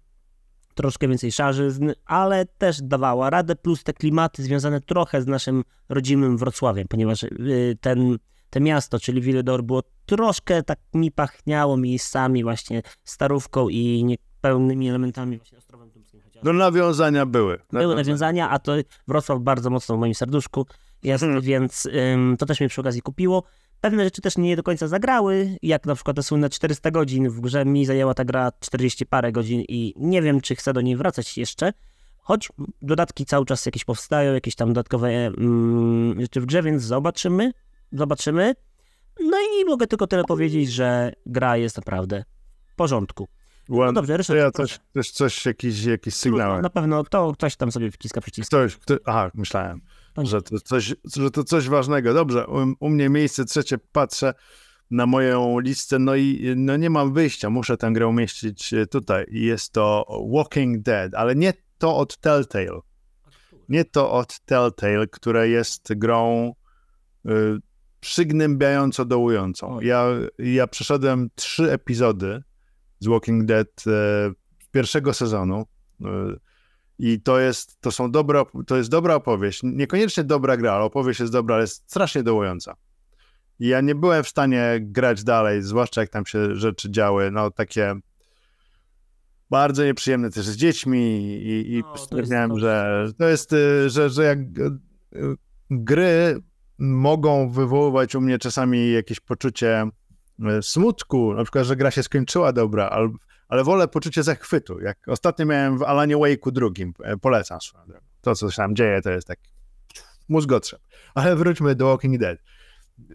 Speaker 2: troszkę więcej szarzyzn, ale też dawała radę, plus te klimaty związane trochę z naszym rodzimym Wrocławiem, ponieważ y, ten, te miasto, czyli Willedor było troszkę tak mi pachniało miejscami właśnie starówką i niepełnymi elementami właśnie Ostrowem
Speaker 1: Tumskim chociażby.
Speaker 2: No nawiązania były. Były nawiązania, a to Wrocław bardzo mocno w moim serduszku. Jest, hmm. Więc ym, to też mnie przy okazji kupiło. Pewne rzeczy też nie do końca zagrały, jak na przykład te słynne 400 godzin w grze. Mi zajęła ta gra 40 parę godzin i nie wiem, czy chcę do niej wracać jeszcze. Choć dodatki cały czas jakieś powstają, jakieś tam dodatkowe mm, rzeczy w grze, więc zobaczymy. Zobaczymy. No i mogę tylko tyle powiedzieć, że gra jest naprawdę w porządku.
Speaker 1: No dobrze, Ryszard. Ja coś, też coś, jakiś, jakiś sygnał. Na pewno to ktoś tam sobie wciska przycisk. Ktoś, kto, aha, myślałem. Tak. Że, to coś, że to coś ważnego. Dobrze, u, u, mnie miejsce trzecie, patrzę na moją listę, no i no nie mam wyjścia, muszę tę grę umieścić e, tutaj. I jest to Walking Dead, ale nie to od Telltale. Nie to od Telltale, które jest grą y, przygnębiająco dołującą. Ja, ja przeszedłem trzy epizody z Walking Dead y, pierwszego sezonu. Y, i to jest, to są dobre, to jest dobra opowieść. Niekoniecznie dobra gra, ale opowieść jest dobra, ale jest strasznie dołująca. I ja nie byłem w stanie grać dalej, zwłaszcza jak tam się rzeczy działy, no takie bardzo nieprzyjemne też z dziećmi i, i no, stwierdziłem, że to jest, y, że, że jak y, gry mogą wywoływać u mnie czasami jakieś poczucie y, smutku, na przykład, że gra się skończyła dobra, albo ale wolę poczucie zachwytu. Jak ostatnio miałem w Alanie Wake'u drugim, e, polecam swoją drogą. To, co się tam dzieje, to jest tak mózgotrzeb. Ale wróćmy do Walking Dead.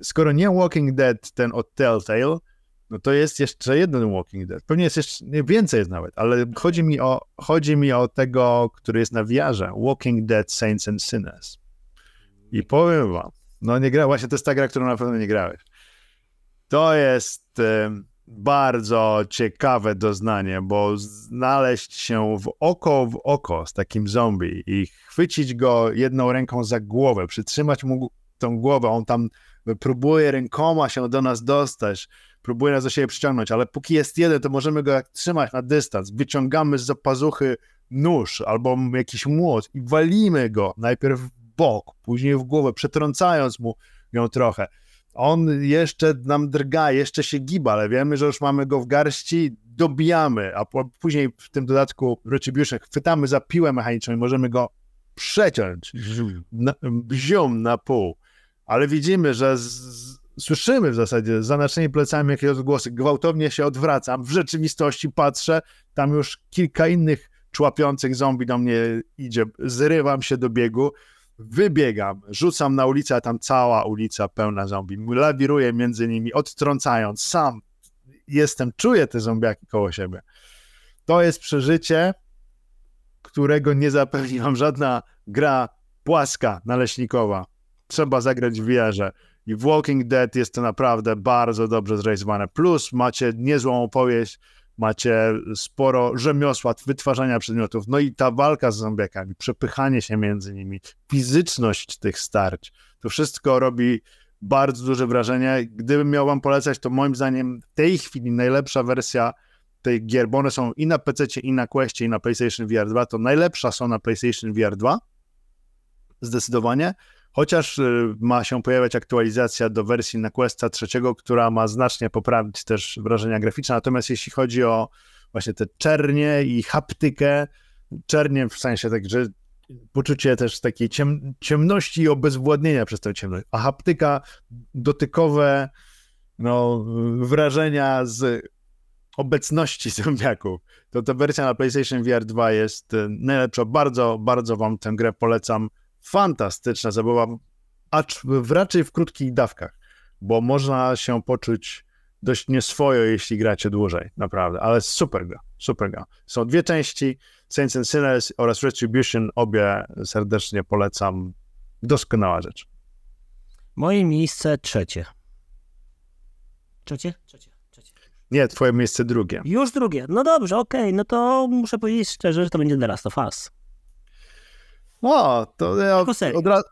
Speaker 1: Skoro nie Walking Dead, ten od Telltale, no to jest jeszcze jeden Walking Dead. Pewnie jest jeszcze, nie, więcej jest nawet, ale chodzi mi, o, chodzi mi o tego, który jest na wiarze. Walking Dead Saints and Sinners. I powiem wam, no nie gra, właśnie to jest ta gra, którą na pewno nie grałeś. To jest... Y bardzo ciekawe doznanie, bo znaleźć się w oko w oko z takim zombie i chwycić go jedną ręką za głowę, przytrzymać mu tą głowę, on tam próbuje rękoma się do nas dostać, próbuje nas do siebie przyciągnąć, ale póki jest jeden, to możemy go trzymać na dystans, wyciągamy z zapazuchy nóż albo jakiś młot i walimy go najpierw w bok, później w głowę, przetrącając mu ją trochę. On jeszcze nam drga, jeszcze się giba, ale wiemy, że już mamy go w garści, dobijamy, a później w tym dodatku Retribution chwytamy za piłę mechaniczną i możemy go przeciąć na, na pół. Ale widzimy, że z, słyszymy w zasadzie za naszymi plecami jakieś odgłosy. Gwałtownie się odwracam, w rzeczywistości patrzę, tam już kilka innych człapiących zombie do mnie idzie, zrywam się do biegu wybiegam, rzucam na ulicę, a tam cała ulica pełna zombie. Lawiruję między nimi, odtrącając sam. Jestem, czuję te zombiaki koło siebie. To jest przeżycie, którego nie zapewni wam żadna gra płaska, naleśnikowa. Trzeba zagrać w wieże I w Walking Dead jest to naprawdę bardzo dobrze zrealizowane. Plus macie niezłą opowieść, macie sporo rzemiosła, wytwarzania przedmiotów, no i ta walka z zombiakami, przepychanie się między nimi, fizyczność tych starć, to wszystko robi bardzo duże wrażenie. Gdybym miał wam polecać, to moim zdaniem w tej chwili najlepsza wersja tej gier, bo one są i na PC, i na Questie, i na PlayStation VR 2, to najlepsza są na PlayStation VR 2, zdecydowanie, Chociaż y, ma się pojawiać aktualizacja do wersji na Questa 3, która ma znacznie poprawić też wrażenia graficzne. Natomiast jeśli chodzi o właśnie te czernie i haptykę, czernie w sensie tak, że poczucie też takiej ciem, ciemności i obezwładnienia przez tę ciemność, a haptyka dotykowe no, wrażenia z obecności zombiaków, to ta wersja na PlayStation VR 2 jest y, najlepsza. Bardzo, bardzo wam tę grę polecam fantastyczna zabawa, acz w, raczej w krótkich dawkach, bo można się poczuć dość nieswojo, jeśli gracie dłużej, naprawdę, ale super gra, super gra. Są dwie części, Saints and Sinners oraz Retribution, obie serdecznie polecam, doskonała rzecz. Moje miejsce trzecie.
Speaker 2: Trzecie? Trzecie.
Speaker 1: trzecie. Nie, twoje miejsce drugie. Już drugie.
Speaker 2: No dobrze, okej, okay. no to muszę powiedzieć szczerze, że to będzie The Last of Us.
Speaker 1: O, to ja od, razu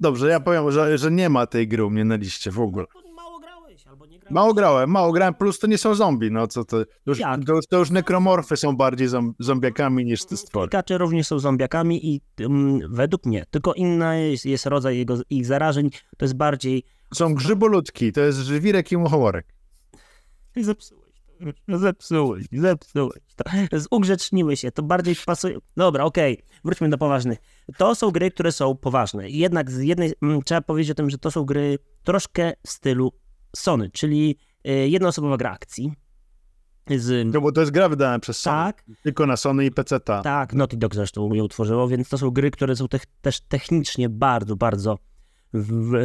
Speaker 1: dobrze, ja powiem, że, że nie ma tej gry u mnie na liście w ogóle. Mało grałeś albo nie grałeś. Mało grałem, mało grałem, plus to nie są zombie, no co to... Już, to, to, już nekromorfy są bardziej zombiakami niż te no, stwory. Kacze również są zombiakami i um,
Speaker 2: według mnie, tylko inny jest, jest rodzaj jego, ich zarażeń, to jest bardziej... Są grzyboludki, to jest żywirek i muchołorek. I zepsułem. No zepsułeś, zepsułeś. Tak. Zugrzeczniły się, to bardziej pasuje. Dobra, okej, okay. wróćmy do poważnych. To są gry, które są poważne. Jednak z jednej m, mm, trzeba powiedzieć o tym, że to są gry troszkę w stylu Sony, czyli y, jednoosobowa gra akcji. Z... No bo to jest gra wydana przez Sony, tak, tylko na Sony i PC. -ta. Tak, Naughty Dog zresztą ją utworzyło, więc to są gry, które są te też technicznie bardzo, bardzo w, e,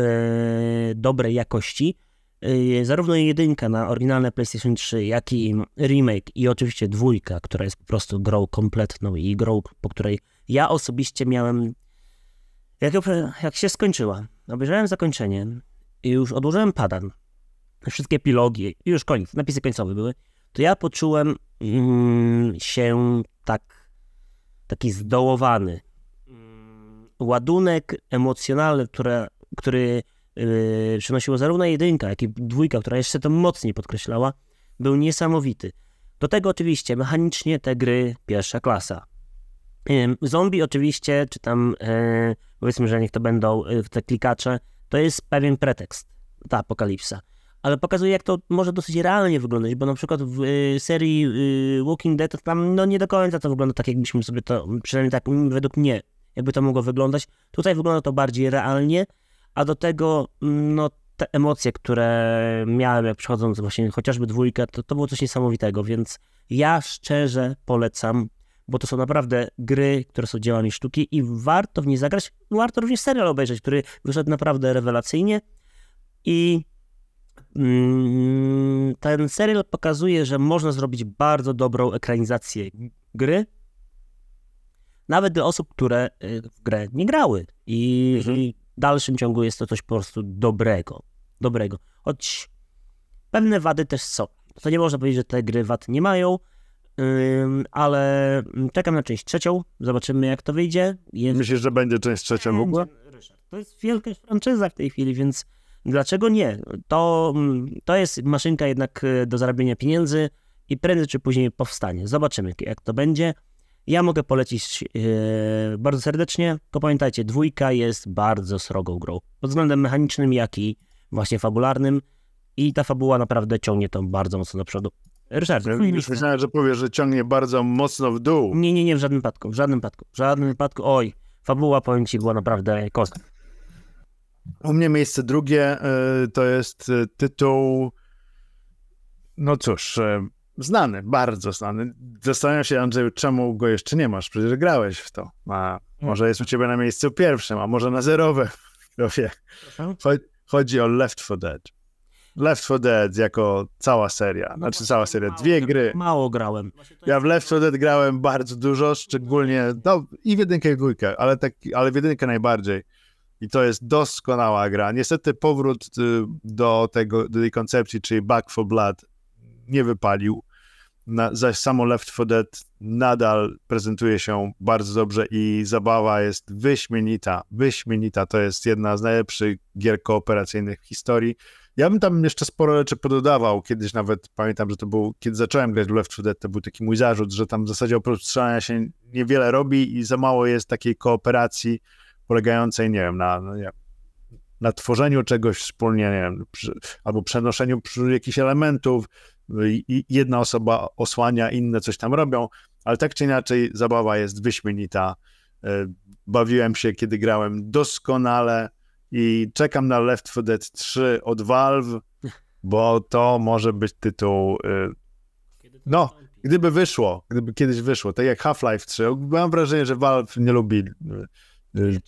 Speaker 2: dobrej jakości Y, zarówno jedynka na oryginalne PlayStation 3, jak i remake i oczywiście dwójka, która jest po prostu grą kompletną i grą, po której ja osobiście miałem... Jak, jak się skończyła, obejrzałem zakończenie i już odłożyłem padan, wszystkie epilogi i już koniec, napisy końcowe były, to ja poczułem mm, się tak taki zdołowany. Mm. Ładunek emocjonalny, które, który Y, przynosiło zarówno jedynka, jak i dwójka, która jeszcze to mocniej podkreślała, był niesamowity. Do tego oczywiście mechanicznie te gry pierwsza klasa. Y, zombie oczywiście, czy tam y, powiedzmy, że niech to będą te klikacze, to jest pewien pretekst, ta apokalipsa. Ale pokazuje, jak to może dosyć realnie wyglądać, bo na przykład w serii Walking Dead to tam no, nie do końca to wygląda tak, jakbyśmy sobie to, przynajmniej tak według mnie, jakby to mogło wyglądać. Tutaj wygląda to bardziej realnie, a do tego no, te emocje, które miałem jak przychodząc właśnie chociażby dwójkę, to, to było coś niesamowitego, więc ja szczerze polecam, bo to są naprawdę gry, które są dziełami sztuki i warto w nie zagrać, no, warto również serial obejrzeć, który wyszedł naprawdę rewelacyjnie i mm, ten serial pokazuje, że można zrobić bardzo dobrą ekranizację gry, nawet dla osób, które y, w grę nie grały. I, mhm. i dalszym ciągu jest to coś po prostu dobrego. Dobrego. Choć pewne wady też są. To nie można powiedzieć, że te gry wad nie mają, ale mm, czekam na część trzecią, zobaczymy jak to wyjdzie. Jest... Myślisz, że
Speaker 1: będzie część trzecia w ogóle?
Speaker 2: To jest wielka franczyza w tej chwili, więc dlaczego nie? To, mm, to jest maszynka jednak y, do zarabiania pieniędzy i prędzej czy później powstanie. Zobaczymy jak to będzie. Ja mogę polecić yy, bardzo serdecznie, tylko pamiętajcie, dwójka jest bardzo srogą grą. Pod względem mechanicznym, jak i właśnie fabularnym. I ta fabuła naprawdę ciągnie to bardzo mocno do przodu.
Speaker 1: Ryszard, myślałem, że powiesz, że ciągnie bardzo mocno w dół. Nie,
Speaker 2: nie, nie, w żadnym przypadku, w żadnym przypadku, w żadnym przypadku. Oj, fabuła,
Speaker 1: powiem ci, była naprawdę kostka. U mnie miejsce drugie e, to jest e, tytuł... No cóż znany, bardzo znany. Zastanawiam się, Andrzeju, czemu go jeszcze nie masz? Przecież grałeś w to. A no. może jest u ciebie na miejscu pierwszym, a może na zerowym. Chodzi o Left 4 Dead. Left 4 Dead jako cała seria, no znaczy cała seria, dwie gry. Mało grałem. Ja w Left 4 Dead grałem bardzo dużo, szczególnie no, i w jedynkę i w dwójkę, ale, tak, ale w jedynkę najbardziej. I to jest doskonała gra. Niestety powrót y, do, tego, do tej koncepcji, czyli Back for Blood nie wypalił na, zaś samo Left 4 Dead nadal prezentuje się bardzo dobrze i zabawa jest wyśmienita, wyśmienita. To jest jedna z najlepszych gier kooperacyjnych w historii. Ja bym tam jeszcze sporo rzeczy pododawał. Kiedyś nawet pamiętam, że to był, kiedy zacząłem grać w Left 4 Dead, to był taki mój zarzut, że tam w zasadzie oprócz strzelania się niewiele robi i za mało jest takiej kooperacji polegającej, nie wiem, na, no nie, na tworzeniu czegoś wspólnie, nie wiem, przy, albo przenoszeniu jakichś elementów, no jedna osoba osłania, inne coś tam robią, ale tak czy inaczej zabawa jest wyśmienita. E, bawiłem się, kiedy grałem doskonale i czekam na Left 4 Dead 3 od Valve, bo to może być tytuł... E, no, gdyby wyszło, gdyby kiedyś wyszło, tak jak Half-Life 3, mam wrażenie, że Valve nie lubi e,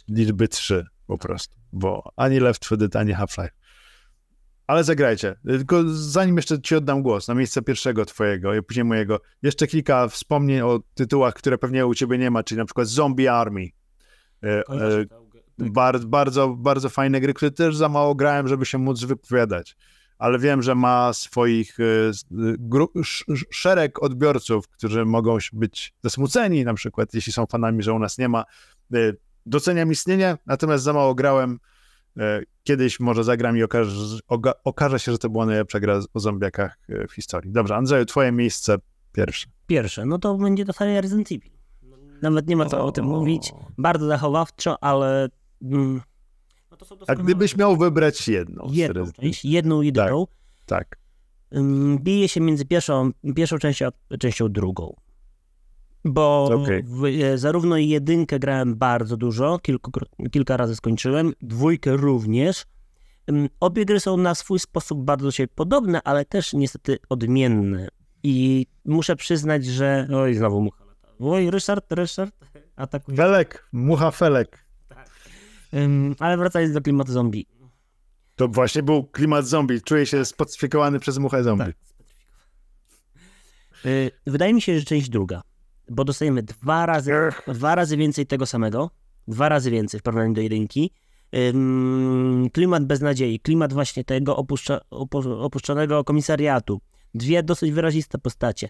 Speaker 1: liczby 3 po prostu, bo ani Left 4 Dead, ani Half-Life ale zagrajcie. Tylko zanim jeszcze ci oddam głos na miejsce pierwszego twojego i później mojego, jeszcze kilka wspomnień o tytułach, które pewnie u ciebie nie ma, czyli na przykład Zombie Army. E, e, tak, tak. bardzo, bardzo, bardzo fajne gry, które też za mało grałem, żeby się móc wypowiadać. Ale wiem, że ma swoich e, e, szereg odbiorców, którzy mogą być zasmuceni, na przykład, jeśli są fanami, że u nas nie ma. E, doceniam istnienie, natomiast za mało grałem kiedyś może zagram i okaże, okaże się, że to była najlepsza gra o zombiakach e, w historii. Dobrze, Andrzeju, twoje miejsce pierwsze. Pierwsze, no to będzie to seria Resident Evil. Nawet nie ma co o, o tym mówić. Bardzo zachowawczo,
Speaker 2: ale... Mm, no A gdybyś miał wybrać jedną? Jedną, część, jedną i tak, drugą. Tak, tak. Bije się między pierwszą, pierwszą częścią, a częścią drugą bo okay. w, e, zarówno jedynkę grałem bardzo dużo, kilku, kilka razy skończyłem, dwójkę również. Obie gry są na swój sposób bardzo się podobne, ale też niestety odmienne. I muszę przyznać, że... Oj, znowu mucha lata. Oj, Ryszard, Ryszard, atakuje. Felek, mucha Felek. Tak.
Speaker 1: Um, ale wracając do klimatu zombie. To właśnie był klimat zombie. Czuję się spacyfikowany przez muchę zombie. Tak. E, wydaje mi
Speaker 2: się, że część druga bo dostajemy dwa razy, dwa razy więcej tego samego, dwa razy więcej w porównaniu do jedynki. Ym, klimat beznadziei, klimat właśnie tego opuszcza, opuszczonego komisariatu, dwie dosyć wyraziste postacie.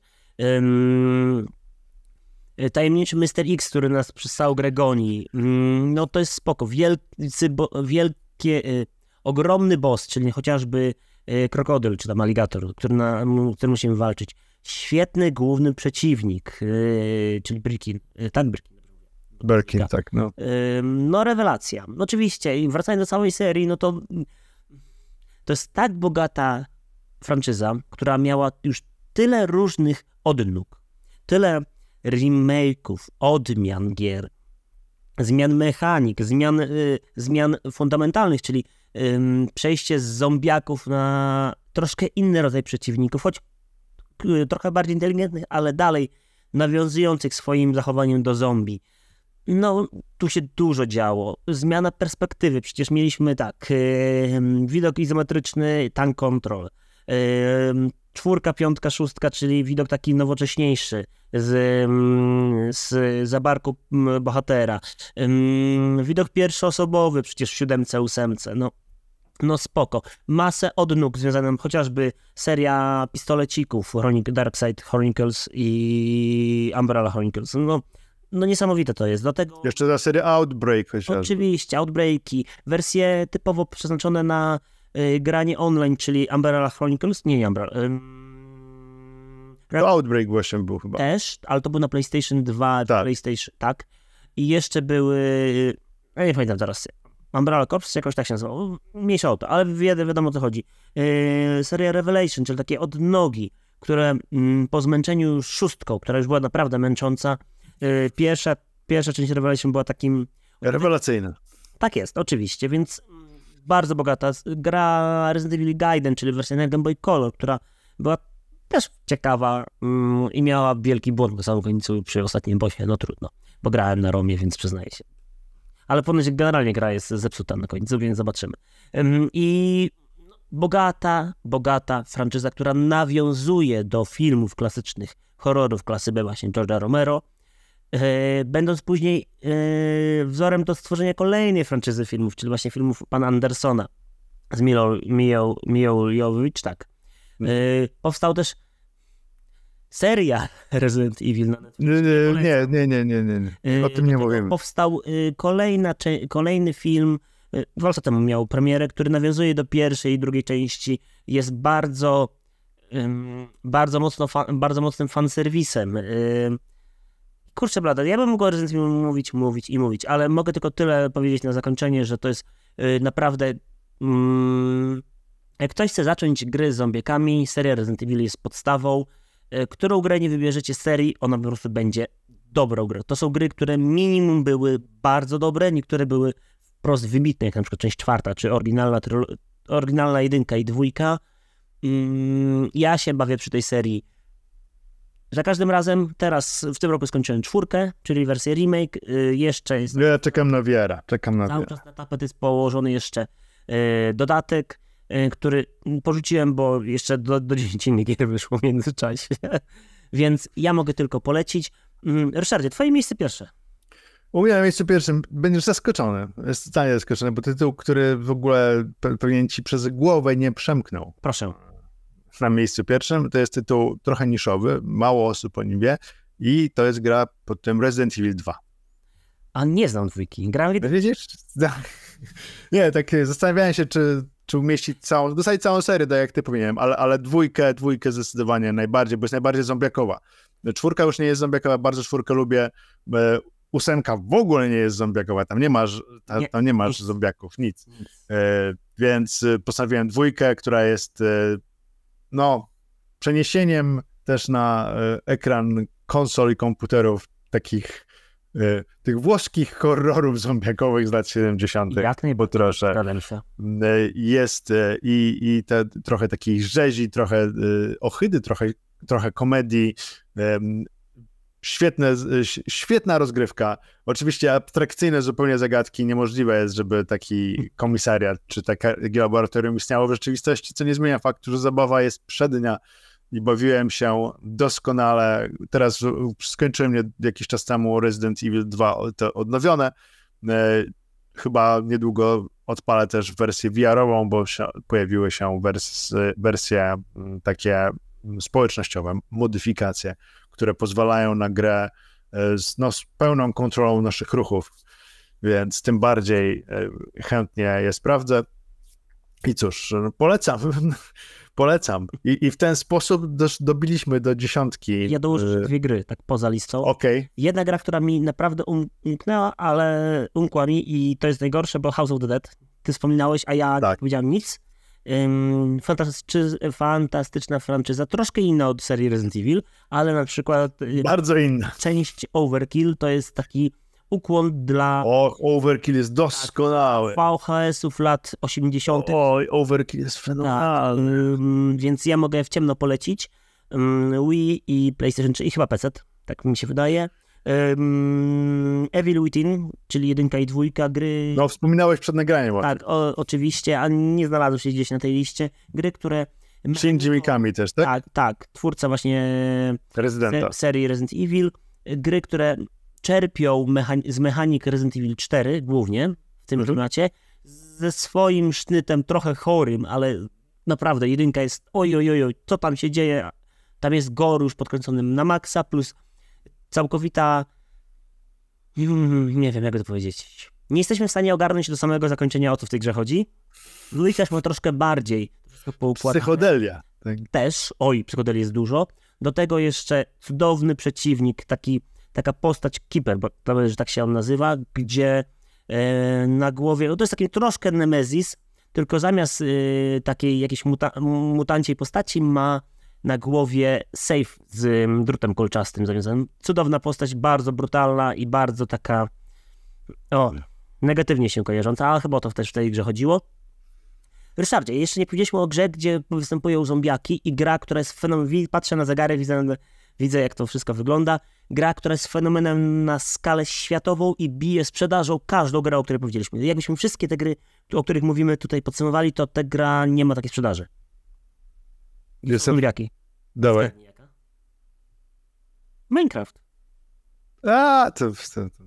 Speaker 2: tajemniczy Mr. X, który nas przez całą grę goni. no to jest spoko. Wielcy, bo, wielkie, y, ogromny boss, czyli chociażby y, krokodyl, czy tam aligator, który na, którym musimy walczyć świetny główny przeciwnik, yy, czyli Birkin, yy, tak Birkin. Birkin, tak, tak no. Yy, no rewelacja. Oczywiście, i wracając do całej serii, no to to jest tak bogata franczyza, która miała już tyle różnych odnóg, tyle remake'ów, odmian gier, zmian mechanik, zmian, y, zmian fundamentalnych, czyli przejście z zombiaków na troszkę inny rodzaj przeciwników, choć Y, trochę bardziej inteligentnych, ale dalej nawiązujących swoim zachowaniem do zombie. No, tu się dużo działo. Zmiana perspektywy, przecież mieliśmy tak, yy, widok izometryczny, tank control, yy, czwórka, piątka, szóstka, czyli widok taki nowocześniejszy z, z zabarku bohatera. Y, widok pierwszoosobowy przecież w siódemce, ósemce. No, no spoko. Masę odnóg związanych chociażby seria pistolecików side Chronicles i Umbrella Chronicles. No, no niesamowite to jest. Dlatego... Jeszcze za serię Outbreak chociażby. Oczywiście, Outbreaki. Wersje typowo przeznaczone na y, granie online, czyli Umbrella Chronicles, nie, nie Umbrella... Y
Speaker 1: to Outbreak właśnie był chyba.
Speaker 2: Też, ale to był na PlayStation 2, tak. PlayStation, tak. I jeszcze były, ja nie pamiętam teraz, Umbrella Corps, jakoś tak się nazywał, mniejsza o to, ale wi wiadomo o co chodzi. Yy, seria Revelation, czyli takie odnogi, które yy, po zmęczeniu szóstką, która już była naprawdę męcząca, yy, pierwsza, pierwsza część Revelation była takim... Rewelacyjna. Tak jest, oczywiście, więc bardzo bogata. Gra Resident Evil Gaiden, czyli wersja na Game Boy Color, która była też ciekawa mm, i miała wielki błąd na samym końcu przy ostatnim bossie. no trudno, bo grałem na Romie, więc przyznaję się ale ponoć generalnie gra jest zepsuta na końcu, więc zobaczymy. I bogata, bogata franczyza, która nawiązuje do filmów klasycznych, horrorów klasy B właśnie George'a Romero, e, będąc później e, wzorem do stworzenia kolejnej franczyzy filmów, czyli właśnie filmów pana Andersona z Milo, Mio, Mio, tak. E, powstał też seria
Speaker 1: Resident Evil na Nie, nie, nie, nie, nie, y, O tym nie mówimy.
Speaker 2: Powstał y, kolejna, kolejny film, dwa y, lata temu miał premierę, który nawiązuje do pierwszej i drugiej części. Jest bardzo, bardzo, mocno bardzo mocnym fanserwisem. Kurczę, blada, ja bym mógł o Resident Evil mówić, mówić i mówić, ale mogę tylko tyle powiedzieć na zakończenie, że to jest naprawdę... Mm, jak ktoś chce zacząć gry z zombiekami, seria Resident Evil jest podstawą. E, którą grę nie wybierzecie serii, ona po prostu będzie dobrą grą. To są gry, które minimum były bardzo dobre, niektóre były wprost wybitne, jak na przykład część czwarta, czy oryginalna, oryginalna jedynka i dwójka. Mm, ja się bawię przy tej serii za każdym razem, teraz w tym roku skończyłem czwórkę, czyli wersję remake, e, jeszcze jest... Ja czekam na wiara, czekam na wiara. Cały czas na tapet jest położony jeszcze e, dodatek, E, który porzuciłem, bo jeszcze do, do 10 gier wyszło w międzyczasie. Więc ja mogę tylko polecić. Mm, Ryszardzie, twoje miejsce pierwsze.
Speaker 1: U mnie na miejscu pierwszym będziesz zaskoczony. Jest totalnie zaskoczony, bo tytuł, który w ogóle pewnie ci przez głowę nie przemknął. Proszę. Na miejscu pierwszym to jest tytuł trochę niszowy, mało osób o nim wie i to jest gra pod tym Resident Evil 2. A nie znam dwójki. Grałem... Widzisz? Nie, tak zastanawiałem się, czy czy umieścić całą, dostaje całą serię, tak jak ty powinienem, ale, ale dwójkę, dwójkę zdecydowanie najbardziej, bo jest najbardziej zombiakowa. Czwórka już nie jest zombiakowa, bardzo czwórkę lubię. E, ósemka w ogóle nie jest zombiakowa, tam nie masz, tam, tam nie masz zombiaków, nic. nic. E, więc e, postawiłem dwójkę, która jest no, przeniesieniem też na ekran konsol i komputerów takich E, tych włoskich horrorów zombiakowych z lat 70. Jak bo Trosze. E, jest e, i, i te, trochę takiej rzezi, trochę ochydy, trochę, trochę komedii. Świetne, świetna rozgrywka. Oczywiście abstrakcyjne zupełnie zagadki. Niemożliwe jest, żeby taki komisariat czy takie laboratorium istniało w rzeczywistości, co nie zmienia faktu, że zabawa jest przednia i bawiłem się doskonale. Teraz skończyłem jakiś czas temu Resident Evil 2, to odnowione. E, chyba niedługo odpalę też wersję VR-ową, bo się, pojawiły się wers, wersje mm, takie mm, społecznościowe, modyfikacje, które pozwalają na grę e, z, no, z pełną kontrolą naszych ruchów, więc tym bardziej e, chętnie je sprawdzę. I cóż, polecam. Polecam. I, I, w ten sposób dosz dobiliśmy do dziesiątki. Ja dołożę y, dwie gry,
Speaker 2: tak poza listą. Okay. Jedna gra, która mi naprawdę um-, umknęła, ale umkła mi i to jest najgorsze, bo House of the Dead. Ty wspominałeś, a ja tak. nie powiedziałem nic. Um, fantastycz, fantastyczna franczyza, troszkę inna od serii Resident Evil, ale na przykład... Y, Bardzo inna. Część Overkill to jest taki ukłon dla. O, Overkill jest doskonały. Tak, VHS-ów lat 80. Oj, Overkill jest tak, fenomenalny. Tak, więc ja mogę w ciemno polecić. Wii i PlayStation 3 i chyba PC, tak mi się wydaje. Um, Evil Within, czyli jedynka i dwójka gry. No, wspominałeś przed nagraniem. Właśnie. Tak, o, oczywiście, a nie znalazły się gdzieś na tej liście. Gry, które. Shinji Mikami też, tak? Tak, tak. Twórca właśnie Rezydenta. serii Resident Evil. Gry, które czerpią mechani z mechanik Resident Evil 4 głównie w tym mhm. klimacie, ze swoim sznytem trochę chorym, ale naprawdę jedynka jest oj oj, co tam się dzieje, tam jest gore już podkręconym na maksa, plus całkowita, nie wiem jak to powiedzieć, nie jesteśmy w stanie ogarnąć do samego zakończenia o co w tej grze chodzi. Dwójka no ma troszkę bardziej Psychodelia. Tak. Też, oj, psychodeli jest dużo. Do tego jeszcze cudowny przeciwnik, taki taka postać Keeper, bo to, że tak się on nazywa, gdzie e, na głowie, no to jest taki troszkę Nemesis, tylko zamiast e, takiej jakiejś muta, mutanciej postaci ma na głowie safe z mm, drutem kolczastym zawiązanym. Cudowna postać, bardzo brutalna i bardzo taka o, negatywnie się kojarząca, ale chyba o to też w tej grze chodziło. Ryszardzie, jeszcze nie powiedzieliśmy o grze, gdzie występują zombiaki i gra, która jest fenomenalna. Patrzę na zegarek, widzę Widzę, jak to wszystko wygląda. Gra, która jest fenomenem na skalę światową i bije sprzedażą każdą grę, o której powiedzieliśmy. Jakbyśmy wszystkie te gry, o których mówimy, tutaj podsumowali, to ta gra nie ma takiej sprzedaży.
Speaker 1: Jestem... Jaki? Dawaj. Minecraft. A, to, to, to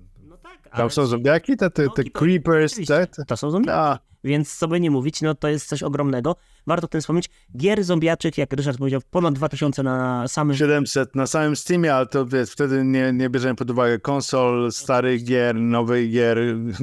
Speaker 1: tam są zombiaki, te, te, no, te no,
Speaker 2: creepers, te, te... To są zombiaki. A. Więc co by nie mówić, no to jest coś ogromnego. Warto o tym wspomnieć. Gier zombiaczych, jak Ryszard powiedział, ponad 2000 na samym...
Speaker 1: 700 na samym Steamie, ale to wiesz, wtedy nie, nie bierzemy pod uwagę konsol, starych gier, nowych gier,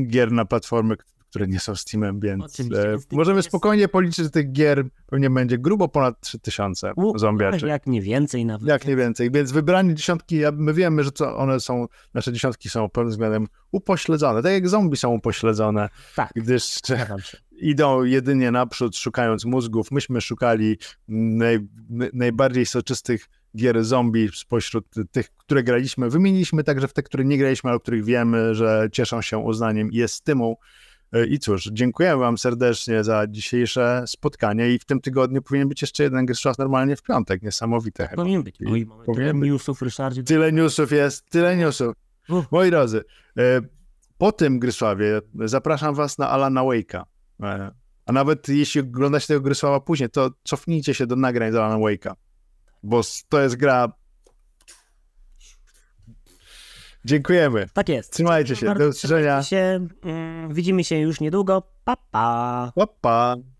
Speaker 1: gier na platformy, które nie są Steamem, więc e, możemy spokojnie policzyć, że tych gier pewnie będzie grubo ponad 3000 U, zombiaczy. Jak nie więcej nawet. Jak nie więcej, więc wybranie dziesiątki, my wiemy, że one są, nasze dziesiątki są pod względem upośledzone, tak jak zombie są upośledzone, tak, gdyż idą jedynie naprzód szukając mózgów. Myśmy szukali naj, najbardziej soczystych gier zombie spośród tych, które graliśmy. Wymieniliśmy także w te, które nie graliśmy, ale o których wiemy, że cieszą się uznaniem i jest stymą. E, I cóż, dziękuję Wam serdecznie za dzisiejsze spotkanie i w tym tygodniu powinien być jeszcze jeden Gryszczas normalnie w piątek, niesamowite chyba. Powinien być, no tyle newsów, Ryszardzie. Tyle newsów jest, tyle newsów. Uf. Moi drodzy, e, po tym Grysławie zapraszam Was na Alana Wake'a. E, a nawet jeśli oglądacie tego Grysława później, to cofnijcie się do nagrań z Alana Wake'a, bo to jest gra Dziękujemy. Tak jest. Trzymajcie się. Do
Speaker 2: usłyszenia. Się. Mm, widzimy się już niedługo. Pa, pa. pa, pa.